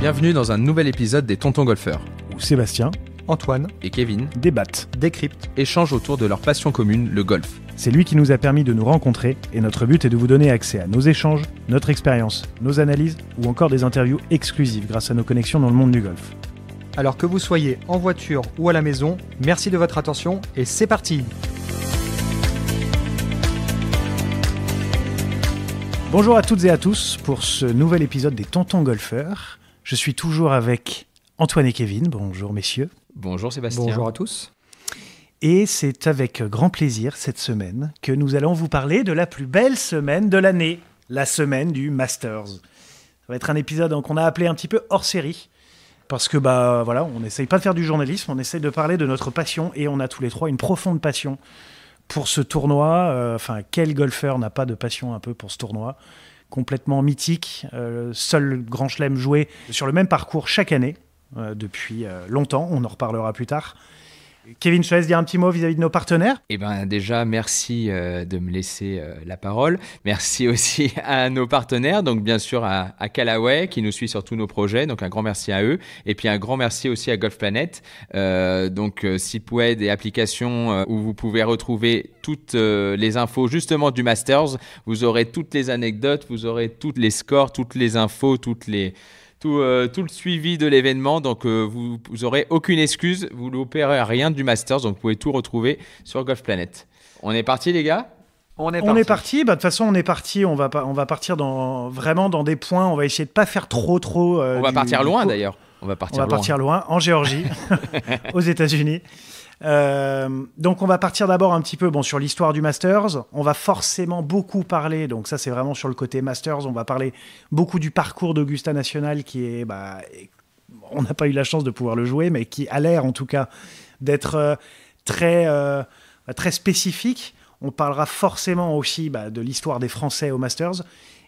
Bienvenue dans un nouvel épisode des Tontons Golfeurs. Où Sébastien, Antoine et Kevin débattent, décryptent, échangent autour de leur passion commune, le golf. C'est lui qui nous a permis de nous rencontrer et notre but est de vous donner accès à nos échanges, notre expérience, nos analyses ou encore des interviews exclusives grâce à nos connexions dans le monde du golf. Alors que vous soyez en voiture ou à la maison, merci de votre attention et c'est parti Bonjour à toutes et à tous pour ce nouvel épisode des Tontons Golfeurs. Je suis toujours avec Antoine et Kevin. Bonjour messieurs. Bonjour Sébastien. Bonjour à tous. Et c'est avec grand plaisir cette semaine que nous allons vous parler de la plus belle semaine de l'année, la semaine du Masters. Ça va être un épisode qu'on a appelé un petit peu hors série. Parce que bah voilà, on n'essaye pas de faire du journalisme, on essaie de parler de notre passion et on a tous les trois une profonde passion pour ce tournoi. Euh, enfin, quel golfeur n'a pas de passion un peu pour ce tournoi complètement mythique, euh, seul grand chelem joué sur le même parcours chaque année euh, depuis euh, longtemps, on en reparlera plus tard. Kevin, je te dire un petit mot vis-à-vis de nos partenaires. Eh bien, déjà, merci euh, de me laisser euh, la parole. Merci aussi à nos partenaires, donc bien sûr à, Calaway Callaway qui nous suit sur tous nos projets. Donc, un grand merci à eux. Et puis, un grand merci aussi à Golf Planet, euh, donc site web et application où vous pouvez retrouver toutes les infos justement du Masters. Vous aurez toutes les anecdotes, vous aurez tous les scores, toutes les infos, toutes les. Euh, tout, le suivi de l'événement. Donc, euh, vous, n'aurez aurez aucune excuse. Vous n'opérez rien du Masters. Donc, vous pouvez tout retrouver sur Golf Planet. On est parti, les gars on est, on est parti. Bah, de toute façon, on est parti. On va, on va partir dans, vraiment dans des points. On va essayer de pas faire trop, trop. Euh, on va partir loin d'ailleurs. On va partir, loin. en Géorgie, aux États-Unis. Euh, donc on va partir d'abord un petit peu bon, sur l'histoire du Masters. On va forcément beaucoup parler, donc ça c'est vraiment sur le côté Masters, on va parler beaucoup du parcours d'Augusta National qui est... Bah, on n'a pas eu la chance de pouvoir le jouer, mais qui a l'air en tout cas d'être euh, très, euh, très spécifique. On parlera forcément aussi bah, de l'histoire des Français au Masters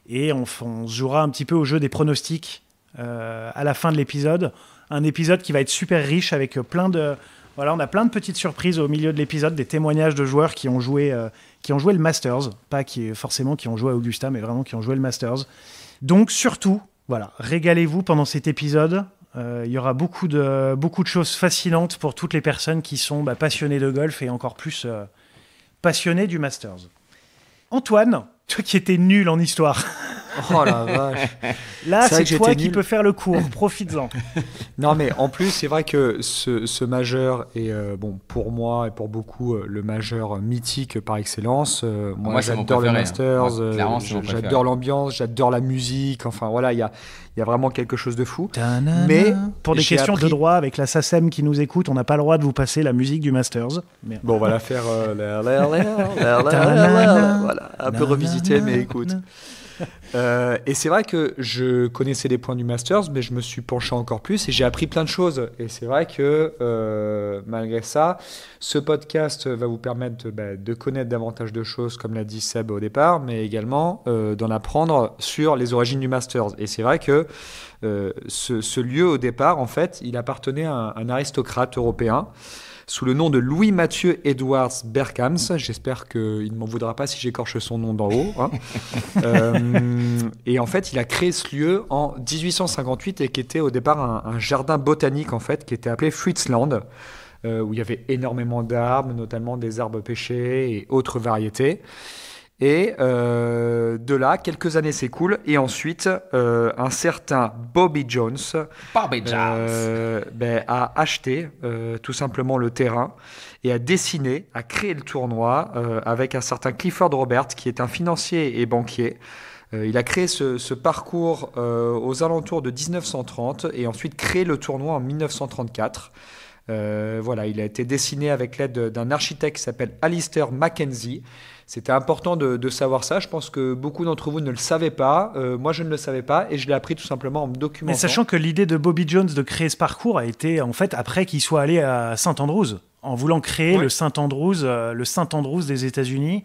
et on, on jouera un petit peu au jeu des pronostics euh, à la fin de l'épisode. Un épisode qui va être super riche avec euh, plein de, voilà, on a plein de petites surprises au milieu de l'épisode, des témoignages de joueurs qui ont joué, euh, qui ont joué le Masters, pas qui, forcément qui ont joué à Augusta, mais vraiment qui ont joué le Masters. Donc surtout, voilà, régalez-vous pendant cet épisode. Il y aura beaucoup de, beaucoup de choses fascinantes pour toutes les personnes qui sont bah, passionnées de golf et encore plus passionnées du Masters. Antoine, toi qui étais nul en histoire. Oh la vache. Là, c'est toi qui peux faire le cours, profites-en. non, mais en plus, c'est vrai que ce, majeur est, bon, pour moi et pour beaucoup, le majeur mythique par excellence. moi, j'adore le Masters, j'adore l'ambiance, j'adore la musique. Enfin, voilà, il y a, vraiment quelque chose de fou. Mais pour des questions de droit, avec la SACEM qui nous écoute, on n'a pas le droit de vous passer la musique du Masters. Bon, on va la faire voilà, un peu revisité, mais écoute. Euh, et c'est vrai que je connaissais les points du Masters, mais je me suis penché encore plus et j'ai appris plein de choses. Et c'est vrai que euh, malgré ça, ce podcast va vous permettre bah, de connaître davantage de choses, comme l'a dit Seb au départ, mais également euh, d'en apprendre sur les origines du Masters. Et c'est vrai que ce, lieu au départ, en fait, il appartenait à un aristocrate européen sous le nom de Louis Mathieu Edwards Berkhams. J'espère qu'il ne m'en voudra pas si j'écorche son nom d'en haut. Hein. Euh, et en fait, il a créé ce lieu en 1858 et qui était au départ un, jardin botanique en fait, qui était appelé Fritzland, euh, où il y avait énormément d'arbres, notamment des arbres pêchés et autres variétés. Et euh, de là, quelques années s'écoulent. Et ensuite, euh, un certain Bobby Jones, Bobby euh, Jones. ben, a acheté euh, tout simplement le terrain et a dessiné, a créé le tournoi euh, avec un certain Clifford Robert, qui est un financier et banquier. il a créé ce, ce parcours aux alentours de 1930 et ensuite créé le tournoi en 1934. voilà, il a été dessiné avec l'aide d'un architecte qui s'appelle Alistair Mackenzie. C'était important de, savoir ça. Je pense que beaucoup d'entre vous ne le savaient pas. Euh, moi, je ne le savais pas et je l'ai appris tout simplement en me documentant. Mais sachant que l'idée de Bobby Jones de créer ce parcours a été en fait après qu'il soit allé à Saint Andrews, en voulant créer le Saint Andrews, euh, le Saint Andrews des États-Unis.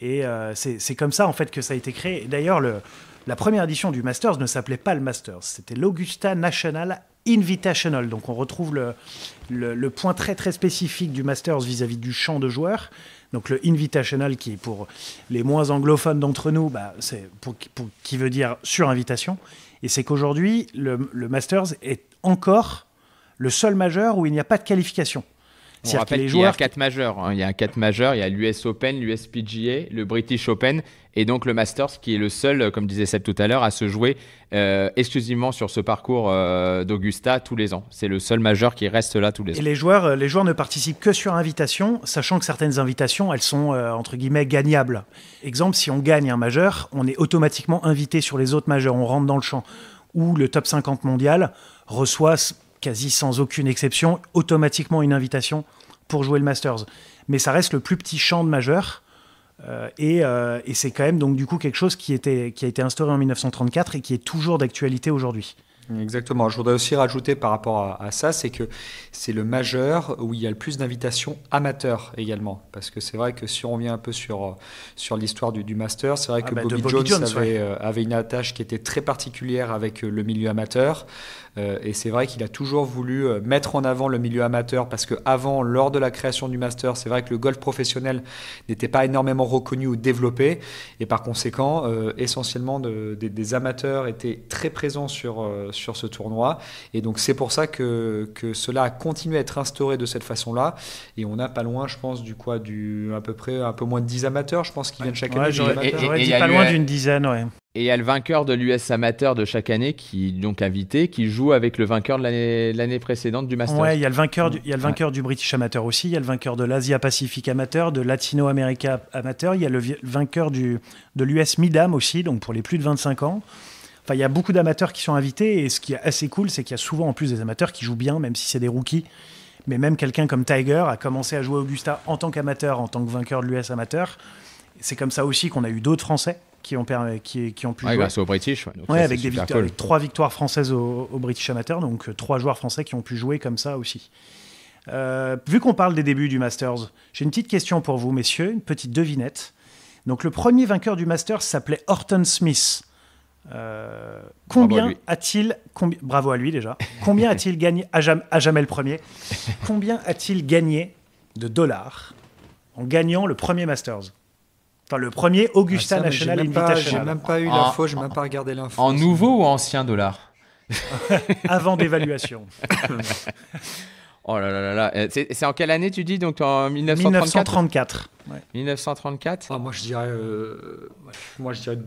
Et euh, c'est comme ça en fait que ça a été créé. D'ailleurs, la première édition du Masters ne s'appelait pas le Masters, c'était l'Augusta National Invitational. Donc on retrouve le, point très très spécifique du Masters vis à -vis du champ de joueurs. Donc le invitational, qui pour les moins anglophones d'entre nous, bah, c'est pour, qui veut dire sur invitation. Et c'est qu'aujourd'hui, le Masters est encore le seul majeur où il n'y a pas de qualification. On hein. Il y a quatre majeurs. Il y a quatre majeurs. Il y a l'US Open, l'USPGA, le British Open et donc le Masters qui est le seul, euh, comme disait Seb tout à l'heure, à se jouer euh, exclusivement sur ce parcours euh, d'Augusta tous les ans. C'est le seul majeur qui reste là tous les ans. Et les joueurs, les joueurs ne participent que sur invitation, sachant que certaines invitations, elles sont entre guillemets gagnables. Exemple, si on gagne un majeur, on est automatiquement invité sur les autres majeurs. On rentre dans le champ. Ou le top 50 mondial reçoit quasi sans aucune exception, automatiquement une invitation pour jouer le Masters. Mais ça reste le plus petit champ de majeur. Euh, et, euh, et c'est quand même donc du coup quelque chose qui, était, qui a été instauré en 1934 et qui est toujours d'actualité aujourd'hui. Exactement. Je voudrais aussi rajouter par rapport à, ça, c'est que c'est le majeur où il y a le plus d'invitations amateurs également. Parce que c'est vrai que si on revient un peu sur, euh, sur l'histoire du, master, c'est vrai ah que bah, Bobby, Jones, euh, avait, une attache qui était très particulière avec euh, le milieu amateur. et c'est vrai qu'il a toujours voulu mettre en avant le milieu amateur parce que avant, lors de la création du master, c'est vrai que le golf professionnel n'était pas énormément reconnu ou développé. Et par conséquent, essentiellement, des amateurs étaient très présents sur sur ce tournoi. Et donc c'est pour ça que, que, cela a continué à être instauré de cette façon-là. Et on n'a pas loin, je pense, du quoi, du à peu près un peu moins de 10 amateurs, je pense, qui viennent chaque année. J'aurais dit pas loin d'une dizaine, ouais. Et il y a le vainqueur de l'US amateur de chaque année qui donc invité, qui joue avec le vainqueur de l'année précédente du Masters. Ouais, il y a le vainqueur du, il y a le vainqueur du British amateur aussi, il y a le vainqueur de l'Asia Pacifique amateur, de Latino America amateur, il y a le vainqueur du, de l'US Midam aussi, donc pour les plus de 25 ans il y a beaucoup d'amateurs qui sont invités et ce qui est assez cool, c'est qu'il y a souvent en plus des amateurs qui jouent bien, même si c'est des rookies. Mais même quelqu'un comme Tiger a commencé à jouer Augusta en tant qu'amateur, en tant que vainqueur de l'US amateur. C'est comme ça aussi qu'on a eu d'autres Français qui ont, qui, ont pu jouer. grâce aux British. Ouais. avec, des trois victoires françaises aux au British amateurs, donc euh, trois joueurs français qui ont pu jouer comme ça aussi. Euh, vu qu'on parle des débuts du Masters, j'ai une petite question pour vous, messieurs, une petite devinette. Donc le premier vainqueur du Masters s'appelait Horton Smith. Euh, combien a-t-il bravo à lui déjà combien a-t-il gagné à, jamais, le premier combien a-t-il gagné de dollars en gagnant le premier Masters enfin le premier Augusta ah, National Invitational j'ai même pas eu l'info j'ai même pas regardé l'info en nouveau ou ancien dollar avant d'évaluation Oh là là là là. C'est en quelle année tu dis donc en 1934 1934. Ah, moi je dirais euh, moi je dirais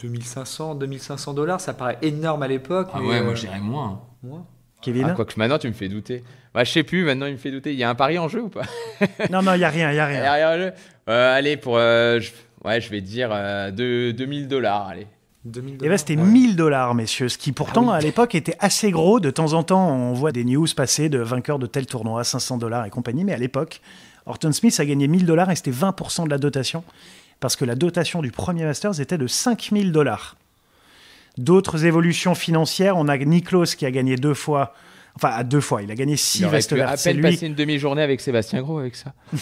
2500, 2500 dollars, ça paraît énorme à l'époque. Ah ouais, moi euh, j'irais moins. Moins Kevin ah, Quoique maintenant tu me fais douter. Bah, je sais plus, maintenant il me fait douter. Il y a un pari en jeu ou pas Non, non, il n'y a rien, il n'y a rien. Y a rien jeu. Euh, allez, pour, euh, je... ouais, je vais dire de, 2000 dollars, allez. 2000 Et là, c'était 1000 dollars, messieurs, ce qui ah pourtant à l'époque était assez gros. De temps en temps, on voit des news passer de vainqueurs de tel tournoi, 500 dollars et compagnie, mais à l'époque, Horton Smith a gagné 1000 dollars et c'était 20% de la dotation parce que la dotation du premier Masters était de 5000 dollars. D'autres évolutions financières, on a Niklos qui a gagné deux fois Enfin, à deux fois. Il a gagné six vestes Il à peine passé une demi-journée avec Sébastien Gros avec ça.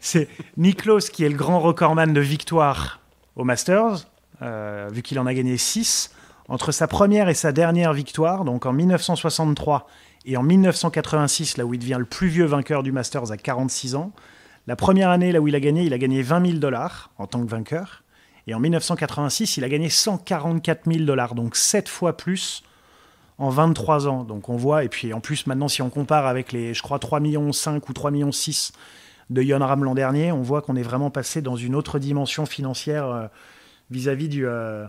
c'est Niklos qui est le grand recordman de victoire au Masters, euh, vu qu'il en a gagné six. Entre sa première et sa dernière victoire, donc en 1963 et en 1986, là où il devient le plus vieux vainqueur du Masters à 46 ans, la première année, là où il a gagné, il a gagné 20 000 dollars en tant que vainqueur. Et en 1986, il a gagné 144 000 dollars, donc 7 fois plus en 23 ans. Donc on voit, et puis en plus maintenant, si on compare avec les, je crois, 3,5 millions ou 3,6 millions de Yon Ram l'an dernier, on voit qu'on est vraiment passé dans une autre dimension financière euh, vis-à-vis du, euh,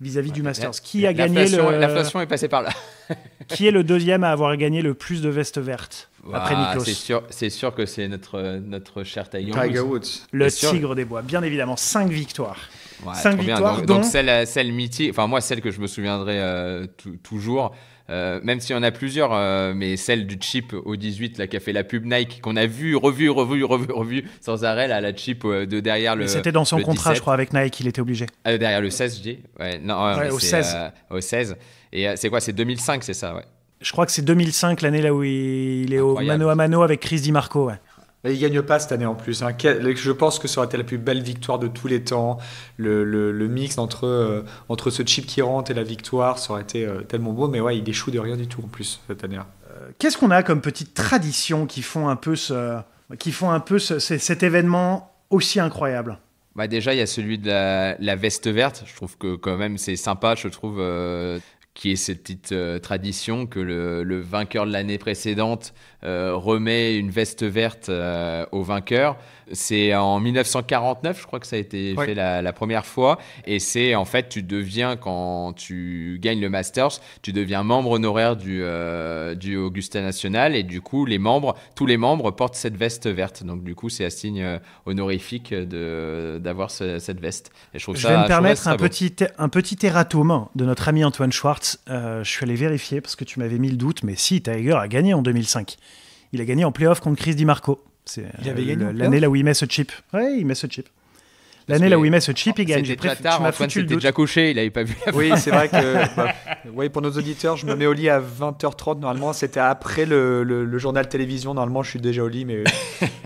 vis-à-vis du Masters. Qui a gagné L'inflation est passée par là. qui est le deuxième à avoir gagné le plus de vestes vertes après Miklos ah, C'est sûr, que c'est notre, notre cher Tiger, Tiger Woods. Le tigre des bois, bien évidemment. Cinq victoires. Ouais, Cinq victoires. Donc, celle, euh, celle mythique, enfin moi celle que je me souviendrai euh, toujours, euh, même s'il y en a plusieurs, mais celle du chip au 18 là, qui a fait la pub Nike, qu'on a vu, revu, revu, revu, sans arrêt, la chip de derrière le. C'était dans son contrat, je crois, avec Nike, il était obligé. derrière le 16, je dis ouais, non, au 16. au 16. Et c'est quoi C'est 2005, c'est ça ouais. Je crois que c'est 2005, l'année là où il est au mano à mano avec Chris DiMarco. Ouais. Il ne gagne pas cette année en plus. Hein. Je pense que ça aurait été la plus belle victoire de tous les temps. Le, mix entre, euh, entre ce chip qui rentre et la victoire, ça aurait été euh, tellement beau. Mais ouais, il échoue de rien du tout en plus cette année euh, Qu'est-ce qu'on a comme petite tradition qui font un peu, ce, qui font un peu cet événement aussi incroyable bah déjà, il y a celui de la, veste verte. Je trouve que quand même, c'est sympa, je trouve qui est cette petite euh, tradition que le, vainqueur de l'année précédente euh, remet une veste verte euh, au vainqueur. C'est en 1949, je crois que ça a été fait la, première fois. Et c'est en fait, tu deviens, quand tu gagnes le Masters, tu deviens membre honoraire euh, du, Augusta National. Et du coup, les membres, tous les membres portent cette veste verte. Donc du coup, c'est un signe euh, honorifique d'avoir cette veste. je, vais me permettre un, petit, erratum de notre ami Antoine Schwartz. Euh, je suis allé vérifier parce que tu m'avais mis le doute. Mais si, Tiger a gagné en 2005. Il a gagné en playoff contre Chris DiMarco l'année là où il met ce chip. Ouais, il met ce chip. L'année là où il met ce chip, il gagne. C'était déjà tard, tu c'était déjà couché, il n'avait pas vu. Oui, c'est vrai que bah, oui, pour nos auditeurs, je me mets au lit à 20h30 normalement, c'était après le, journal télévision, normalement je suis déjà au lit, mais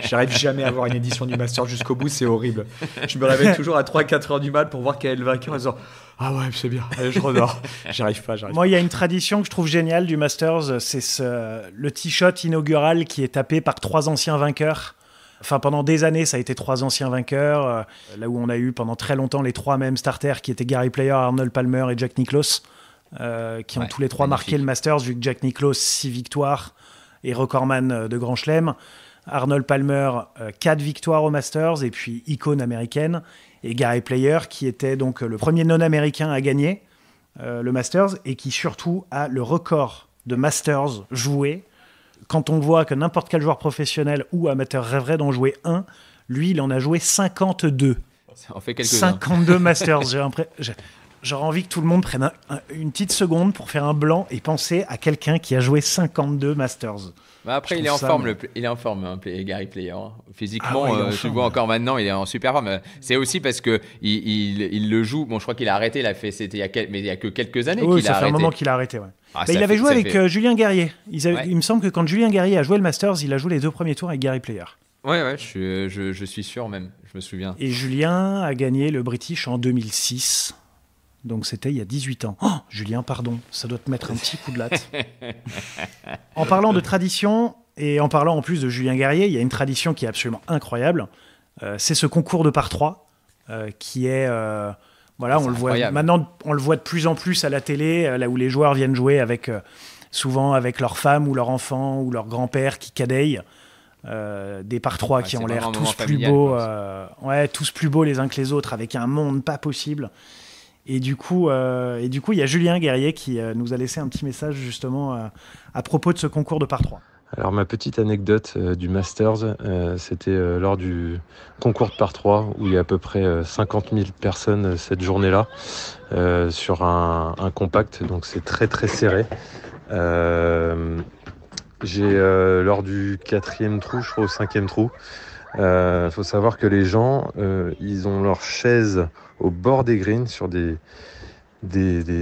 j'arrive jamais à avoir une édition du Master jusqu'au bout, c'est horrible. Je me réveille toujours à 3-4 heures du mat pour voir quel est le vainqueur en disant ah ouais, c'est bien. Allez, je redors. j'arrive pas, j'arrive Moi, il y a une tradition que je trouve géniale du Masters, c'est ce, le t shot inaugural qui est tapé par trois anciens vainqueurs. Enfin, pendant des années, ça a été trois anciens vainqueurs. Euh, là où on a eu pendant très longtemps les trois mêmes starters qui étaient Gary Player, Arnold Palmer et Jack Nicklaus, euh, qui ont tous les trois marqué le Masters, vu que Jack Nicklaus, six victoires et recordman euh, de Grand Chelem. Arnold Palmer, 4 euh, victoires au Masters et puis icône américaine. Et Gary Player, qui était donc euh, le premier non-américain à gagner euh, le Masters et qui surtout a le record de Masters joué. Quand on voit que n'importe quel joueur professionnel ou amateur rêverait d'en jouer un, lui, il en a joué 52. Ça en fait quelques 52 Masters. J'aurais envie que tout le monde prenne une petite seconde pour faire un blanc et penser à quelqu'un qui a joué 52 Masters après, il est, en forme, hein, le, ah il est, en euh, forme, Gary Player. Physiquement, je le vois encore maintenant, il est en super forme. C'est aussi parce que il, le joue. Bon, je crois qu'il a arrêté, la c'était il y a, mais il y a que quelques années qu'il a arrêté. Ça fait un moment qu'il a arrêté, ah, il avait joué avec euh, Julien Guerrier. Il me semble que quand Julien Guerrier a joué le Masters, il a joué les deux premiers tours avec Gary Player. Ouais, je je suis sûr même, je me souviens. Et Julien a gagné le British en 2006. Donc c'était il y a 18 ans. Oh, Julien, pardon, ça doit te mettre un petit coup de latte. en parlant de tradition, et en parlant en plus de Julien Guerrier, il y a une tradition qui est absolument incroyable. Euh, c'est ce concours de par trois euh, qui est... Euh, voilà, on le voit maintenant, on le voit de plus en plus à la télé, là où les joueurs viennent jouer avec souvent avec leur femme ou leur enfant ou leur grand-père qui cadeille. des par trois qui ont l'air tous plus beaux, ouais, tous plus beaux les uns que les autres, avec un monde pas possible. Et du coup, euh, et du coup, il y a Julien Guerrier qui euh, nous a laissé un petit message justement euh, à propos de ce concours de par 3. Alors ma petite anecdote du Masters, c'était lors du concours de par 3 où il y a à peu près 50 000 personnes cette journée-là sur un, un, compact, donc c'est très très serré. J'ai lors du quatrième trou, je crois au cinquième trou, il euh, faut savoir que les gens, euh, ils ont leurs chaises au bord des greens sur des,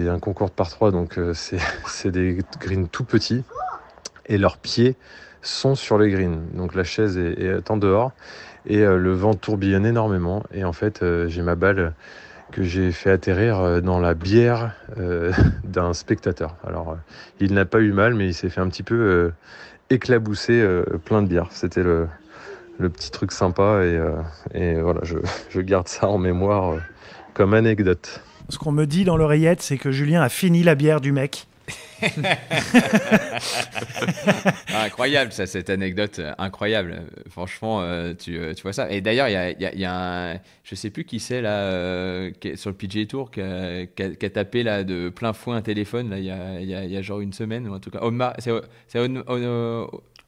un concours de par trois, donc euh, c'est des greens tout petits et leurs pieds sont sur les greens. Donc la chaise est, en dehors et le vent tourbillonne énormément. Et en fait, j'ai ma balle que j'ai fait atterrir dans la bière d'un spectateur. Alors, il n'a pas eu mal, mais il s'est fait un petit peu éclabousser plein de bière. C'était le, le petit truc sympa. Et, euh, voilà, je, garde ça en mémoire euh, comme anecdote. Ce qu'on me dit dans l'oreillette, c'est que Julien a fini la bière du mec. Ah, incroyable, ça, cette anecdote, euh, incroyable. Franchement, tu, vois ça. Et d'ailleurs, il y, a, un. Je sais plus qui c'est là, sur le PJ Tour, qui a, tapé là, de plein fouet un téléphone, il y a, genre une semaine, ou en tout cas.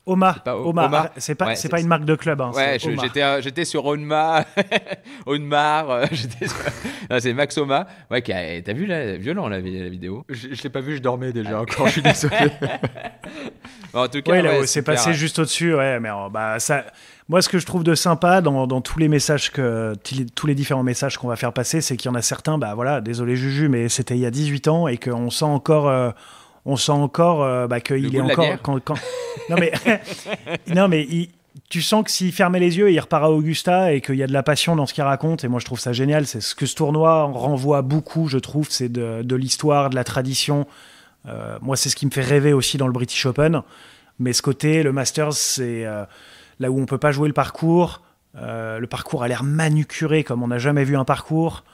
Oma, c'est pas, ah, C'est pas, c'est, pas une marque de club. Hein, ouais, j'étais, euh, j'étais sur Onma, Onmar, euh, c'est Max Oma. Ouais, t'as vu là, violent la, vidéo. Je, l'ai pas vu, je dormais déjà ah. encore, je suis désolé. en tout cas, c'est passé juste au-dessus, ouais, mais oh, bah, ça. Moi, ce que je trouve de sympa dans, tous les messages tous les différents messages qu'on va faire passer, c'est qu'il y en a certains. Bah voilà, désolé Juju, mais c'était il y a 18 ans et qu'on sent encore. Euh, on sent encore euh, bah, qu'il est encore. Quand, quand... Non, mais, non, mais tu sens que s'il fermait les yeux, il repart à Augusta et qu'il y a de la passion dans ce qu'il raconte. Et moi, je trouve ça génial. C'est ce que ce tournoi renvoie beaucoup, je trouve. C'est de, l'histoire, de la tradition. Euh, moi, c'est ce qui me fait rêver aussi dans le British Open. Mais ce côté, le Masters, c'est euh, là où on peut pas jouer le parcours. le parcours a l'air manucuré comme on n'a jamais vu un parcours.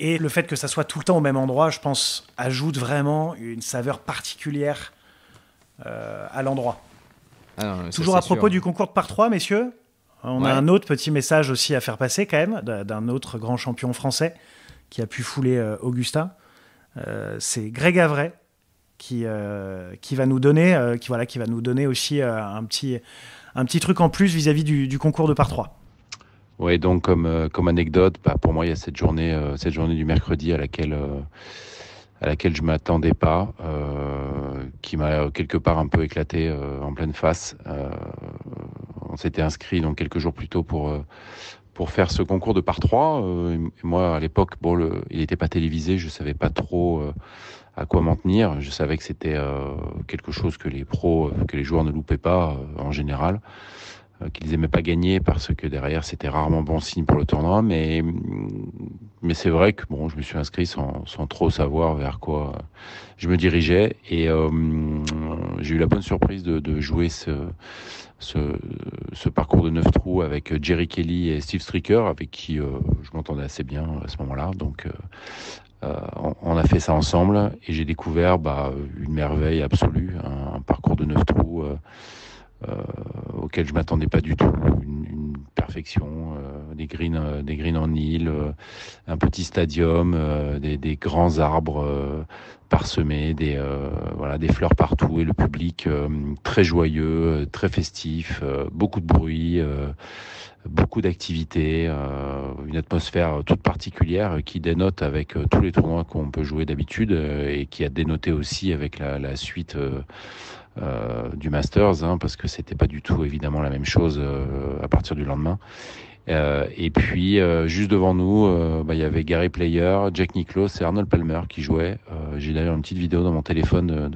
Et le fait que ça soit tout le temps au même endroit, je pense, ajoute vraiment une saveur particulière euh, à l'endroit. Ah Toujours à propos du concours de par 3, messieurs, on a un autre petit message aussi à faire passer quand même, d'un autre grand champion français qui a pu fouler euh, Augusta. Augustin. Euh, c'est Greg Avray qui, qui va nous donner, qui, voilà, qui va nous donner aussi un, petit, un petit truc en plus vis-à-vis du, concours de par 3. Oui, donc comme, euh, comme anecdote, bah, pour moi, il y a cette journée, euh, cette journée du mercredi à laquelle, euh, à laquelle je m'attendais pas, qui m'a quelque part un peu éclaté en pleine face. on s'était inscrit donc quelques jours plus tôt pour, pour faire ce concours de par 3. moi, à l'époque, bon, le, il n'était pas télévisé, je ne savais pas trop à quoi m'en tenir. Je savais que c'était quelque chose que les pros, que les joueurs ne loupaient pas en général. Euh, qu'ils n'aimaient pas gagner parce que derrière c'était rarement bon signe pour le tournoi. Mais, mais c'est vrai que bon, je me suis inscrit sans, sans trop savoir vers quoi euh, je me dirigeais. Et euh, j'ai eu la bonne surprise de, de jouer ce, ce, parcours de neuf trous avec Jerry Kelly et Steve Stricker, avec qui je m'entendais assez bien à ce moment-là. Donc on, a fait ça ensemble et j'ai découvert bah, une merveille absolue, un, parcours de neuf trous euh, auquel je m'attendais pas du tout. Une, une perfection, euh, des greens, euh, des greens en île, un petit stadium, des, des, grands arbres parsemés, des voilà, des fleurs partout et le public très joyeux, très festif, beaucoup de bruit beaucoup d'activités, une atmosphère toute particulière qui dénote avec tous les tournois qu'on peut jouer d'habitude et qui a dénoté aussi avec la, la suite euh, du Masters, hein, parce que c'était pas du tout évidemment la même chose euh, à partir du lendemain. Euh, et puis juste devant nous, bah, il y avait Gary Player, Jack Nicklaus et Arnold Palmer qui jouaient. J'ai d'ailleurs une petite vidéo dans mon téléphone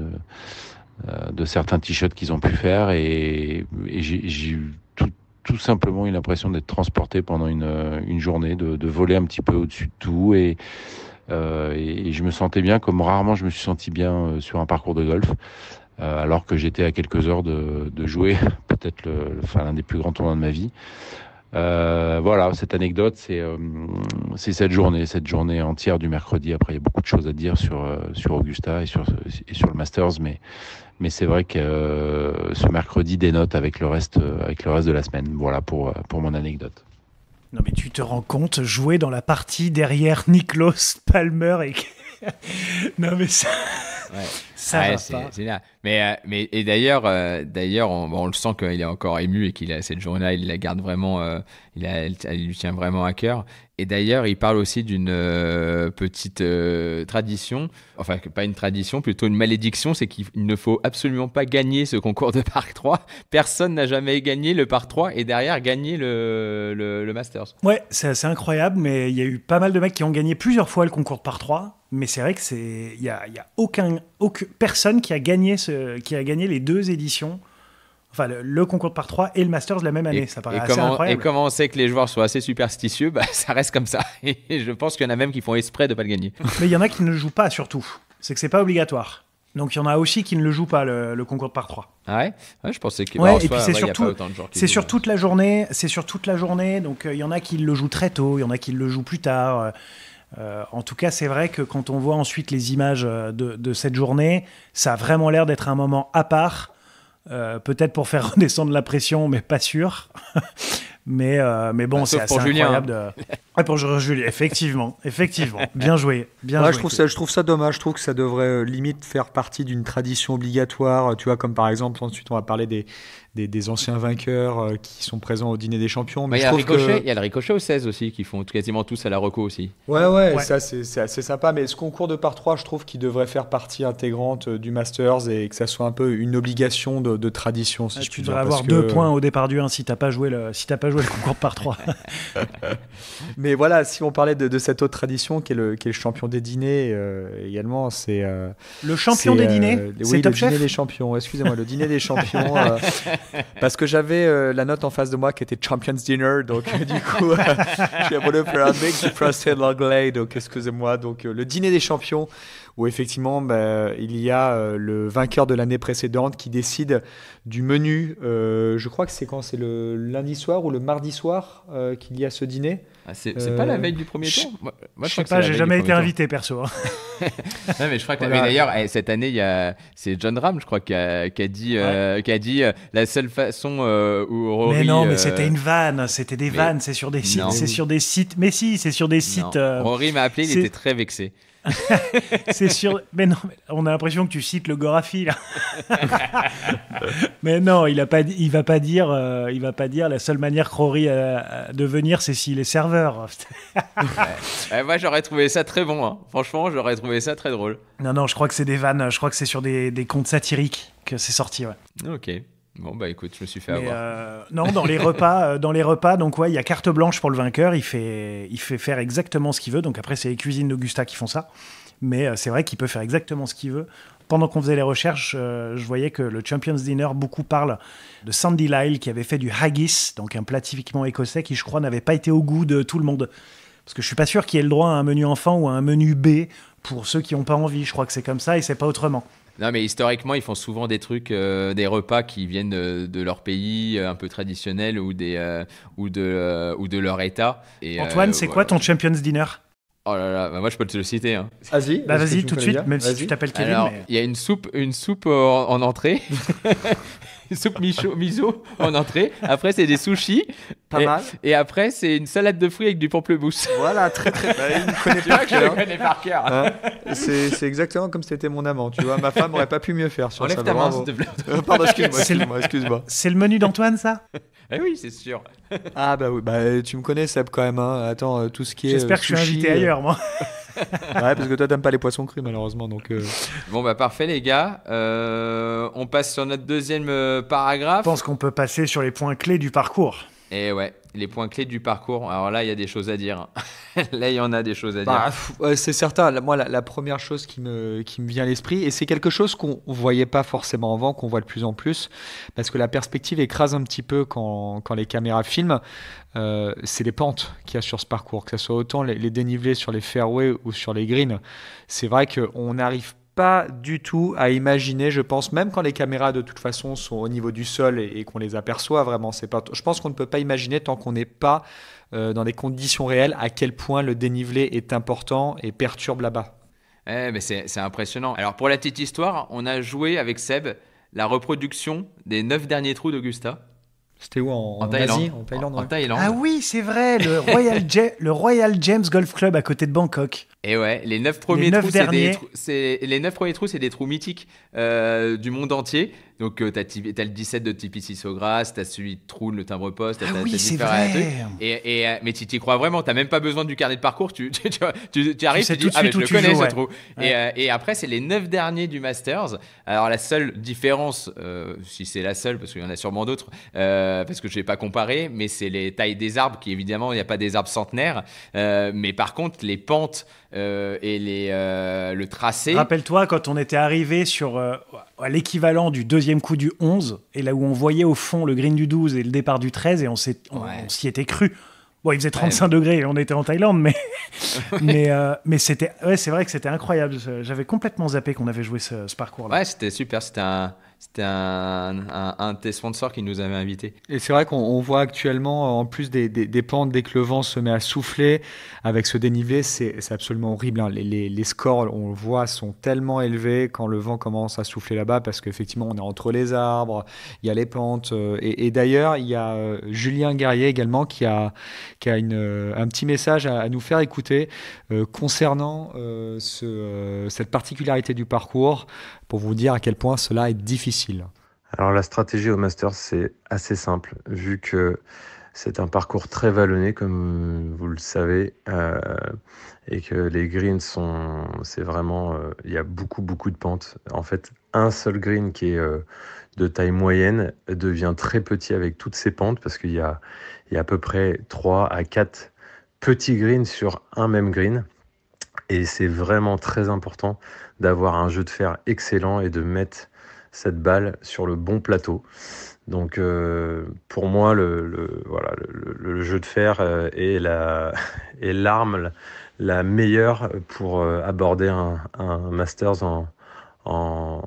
de, certains t-shirts qu'ils ont pu faire et, j'ai eu tout, simplement eu l'impression d'être transporté pendant une, journée, de, voler un petit peu au-dessus de tout et je me sentais bien comme rarement je me suis senti bien sur un parcours de golf. Euh, alors que j'étais à quelques heures de, jouer peut-être l'un des plus grands tournois de ma vie. Euh, voilà, cette anecdote, euh, c'est cette journée, cette journée entière du mercredi. Après, il y a beaucoup de choses à dire sur Augusta et sur le Masters, mais c'est vrai que ce mercredi dénote avec le reste avec le reste de la semaine. Voilà pour mon anecdote. Non mais tu te rends compte, jouer dans la partie derrière Niklos Palmer et non mais ça. Ah pas. Mais, euh, mais et d'ailleurs, euh, d'ailleurs, on, le sent qu'il est encore ému et qu'il a cette journée-là, il la garde vraiment, euh, il, elle, lui tient vraiment à cœur. Et d'ailleurs, il parle aussi d'une petite tradition, enfin pas une tradition, plutôt une malédiction, c'est qu'il ne faut absolument pas gagner ce concours de Parc 3. Personne n'a jamais gagné le Parc 3 et derrière gagné le, le, Masters. Ouais, c'est assez incroyable, mais il y a eu pas mal de mecs qui ont gagné plusieurs fois le concours de Parc 3. Mais c'est vrai que c'est, il y a, y a aucun, personne qui a gagné ce euh, qui a gagné les deux éditions. Enfin, le, concours de par 3 et le Masters la même année, et, ça paraît assez comment, incroyable. Et comment on sait que les joueurs sont assez superstitieux bah, Ça reste comme ça. Et je pense qu'il y en a même qui font exprès de ne pas le gagner. Mais il y en a qui ne le jouent pas, surtout. C'est que c'est pas obligatoire. Donc il y en a aussi qui ne le jouent pas, le, concours de par 3. Ah ouais, Je pensais que. Ouais, et autant c'est surtout. C'est sur toute la journée. C'est sur toute la journée. Donc euh, il y en a qui le jouent très tôt, il y en a qui le jouent plus tard. Euh, en tout cas, c'est vrai que quand on voit ensuite les images euh, de, cette journée, ça a vraiment l'air d'être un moment à part. Euh, peut-être pour faire redescendre la pression, mais pas sûr. mais, mais bon, bah, c'est assez hein. ah, pour incroyable. Julien. pour Julien, effectivement, effectivement, bien joué, bien Je trouve ça, dommage. Je trouve que ça devrait limite faire partie d'une tradition obligatoire. Tu vois, comme par exemple, ensuite on va parler des, des, anciens vainqueurs euh, qui sont présents au dîner des champions. Mais il y, a le ricochet au 16 aussi, qui font quasiment tous à la reco aussi. Ouais, ouais, ça c'est assez sympa. Mais ce concours de par 3, je trouve qu'il devrait faire partie intégrante euh, du Masters et que ça soit un peu une obligation de, tradition. Si tu devrais avoir deux points au départ du 1 si t'as pas joué le, si t'as pas joué le concours de par 3. mais voilà, si on parlait de, cette autre tradition qui est le, qui est le champion des dîners euh, également, c'est. le champion des dîners le dîner des champions, excusez-moi, le dîner des champions. Parce que j'avais euh, la note en face de moi qui était Champions Dinner, donc euh, du coup, euh, j'ai voulu faire un mix Frosted glace, donc excusez-moi. Donc le dîner des champions, où effectivement, bah, il y a le vainqueur de l'année précédente qui décide du menu. je crois que c'est quand C'est le lundi soir ou le mardi soir qu'il y a ce dîner ah, c'est pas la euh, veille du premier tour moi, Je, je sais pas, j'ai jamais été invité perso. Hein. non, mais je crois que d'ailleurs eh, cette année a c'est John Ram je crois qui a, dit a dit euh, euh, la seule façon où Rory, Mais non, mais c'était une vanne, c'était des vannes, c'est sur des sites, c'est sur des sites. Mais si, c'est sur des sites. Rory m'a appelé, il était très vexé. c'est sûr. Mais non, on a l'impression que tu cites le Gorafi là. mais non, il a pas, il va pas dire, euh, il va pas dire la seule manière Rory euh, de venir, c'est s'il est serveur. Moi, j'aurais trouvé ça très bon. Hein. Franchement, j'aurais trouvé ça très drôle. Non, non, je crois que c'est des vannes. Je crois que c'est sur des, des contes satiriques que c'est sorti. Ok. Bon bah écoute, je me suis fait avoir. Euh, non, dans les repas, euh, dans les repas, donc ouais, il y a carte blanche pour le vainqueur. Il fait, il fait faire exactement ce qu'il veut. Donc après, c'est les cuisines d'Augusta qui font ça. Mais euh, c'est vrai qu'il peut faire exactement ce qu'il veut. Pendant qu'on faisait les recherches, je voyais que le Champions Dinner beaucoup parle de Sandy Lyle qui avait fait du haggis, donc un plat typiquement écossais qui, je crois, n'avait pas été au goût de tout le monde. Parce que je suis pas sûr qu'il ait le droit à un menu enfant ou à un menu B pour ceux qui n'ont pas envie. Je crois que c'est comme ça et c'est pas autrement. Non, mais historiquement, ils font souvent des trucs, euh, des repas qui viennent de, leur pays euh, un peu traditionnel ou, des, euh, ou, de, ou de leur état. Antoine, c'est quoi ton Champions Dinner Oh là là, bah, moi je peux te le citer. Hein. Vas-y, vas-y bah, tout de suite, même si tu t'appelles Kevin. Il y a une soupe, une soupe en entrée. soupe miso en entrée. Après, c'est des sushis. Pas et, mal. Et après, c'est une salade de fruits avec du pamplemousse. Voilà, très très. Bah, bien il Je le connais par cœur. Hein, c'est, exactement comme c'était mon amant. Tu vois, ma femme aurait pas pu mieux faire. Sur ça, euh, pardon, excuse-moi. Excuse-moi. c'est le menu d'Antoine, ça eh oui, c'est sûr. Ah bah oui, bah tu me connais, Seb, quand même. Hein. Attends, euh, tout ce qui est. J'espère euh, que je suis invité ailleurs, moi. ouais, parce que toi, t'aimes pas les poissons crus, malheureusement. Donc, euh. Bon, bah parfait, les gars. Euh, on passe sur notre deuxième euh, paragraphe. Je pense qu'on peut passer sur les points clés du parcours. Et ouais, les points clés du parcours. Alors là, il y a des choses à dire. Hein. là, il y en a des choses à bah, dire. c'est certain. Moi, la, première chose qui me, qui me vient à l'esprit, et c'est quelque chose qu'on voyait pas forcément avant, qu'on voit de plus en plus, parce que la perspective écrase un petit peu quand, les caméras filment, euh, c'est les pentes qu'il y a sur ce parcours, que ce soit autant les, les dénivelés sur les fairways ou sur les greens. C'est vrai qu'on n'arrive pas pas du tout à imaginer, je pense, même quand les caméras de toute façon sont au niveau du sol et, qu'on les aperçoit vraiment, c'est pas, je pense qu'on ne peut pas imaginer tant qu'on n'est pas euh, dans des conditions réelles à quel point le dénivelé est important et perturbe là-bas. Eh, mais c'est impressionnant. Alors pour la petite histoire, on a joué avec Seb la reproduction des neuf derniers trous d'Augusta. C'était où en, Thaïlande. Ah oui, c'est vrai, le Royal James Golf Club à côté de Bangkok. Et ouais, les neuf premiers trous, c'est des trous, les premiers trous, c'est des trous mythiques euh, du monde entier. Donc, tu euh, t'as as le 17 de Tipeee Sissogras, t'as celui de Troune le timbre poste, ah oui, c'est vrai Et, euh, mais tu t'y crois vraiment, t'as même pas besoin du carnet de parcours, tu, tu, arrives, tout ah, je le connais trou. Et, après, c'est les neuf derniers du Masters. Alors, la seule différence, si c'est la seule, parce qu'il y en a sûrement d'autres, parce que je vais pas comparé, mais c'est les tailles des arbres, qui évidemment, il n'y a pas des arbres centenaires. mais par contre, les pentes, euh, et les, euh, le tracé. Rappelle-toi quand on était arrivé sur euh, l'équivalent du deuxième coup du 11, et là où on voyait au fond le green du 12 et le départ du 13, et on s'y on, était cru. Bon, il faisait 35 degrés et on était en Thaïlande, mais, mais, mais c'était, ouais, c'est vrai que c'était incroyable. J'avais complètement zappé qu'on avait joué ce, ce parcours-là. Ouais, c'était super. C'était un, c'était un, un, un, de tes sponsors qui nous avait invités. Et c'est vrai qu'on voit actuellement, euh, en plus des, des, pentes, dès que le vent se met à souffler, avec ce dénivelé, c'est absolument horrible. Hein. Les, les, scores, on le voit, sont tellement élevés quand le vent commence à souffler là-bas, parce qu'effectivement, on est entre les arbres, il y a les pentes. Euh, et, d'ailleurs, il y a euh, Julien Guerrier également qui a, qui a une, un petit message à, nous faire écouter concernant ce, cette particularité du parcours, pour vous dire à quel point cela est difficile alors la stratégie au master, c'est assez simple, vu que c'est un parcours très vallonné, comme vous le savez, euh, et que les greens sont, c'est vraiment, euh, il y a beaucoup, beaucoup de pentes. En fait, un seul green qui est euh, de taille moyenne devient très petit avec toutes ces pentes, parce qu'il y a, y a à peu près 3 à 4 petits greens sur un même green. Et c'est vraiment très important d'avoir un jeu de fer excellent et de mettre cette balle sur le bon plateau. Donc euh, pour moi, le, jeu de fer euh, est l'arme la, meilleure pour euh, aborder un, Masters ben, en,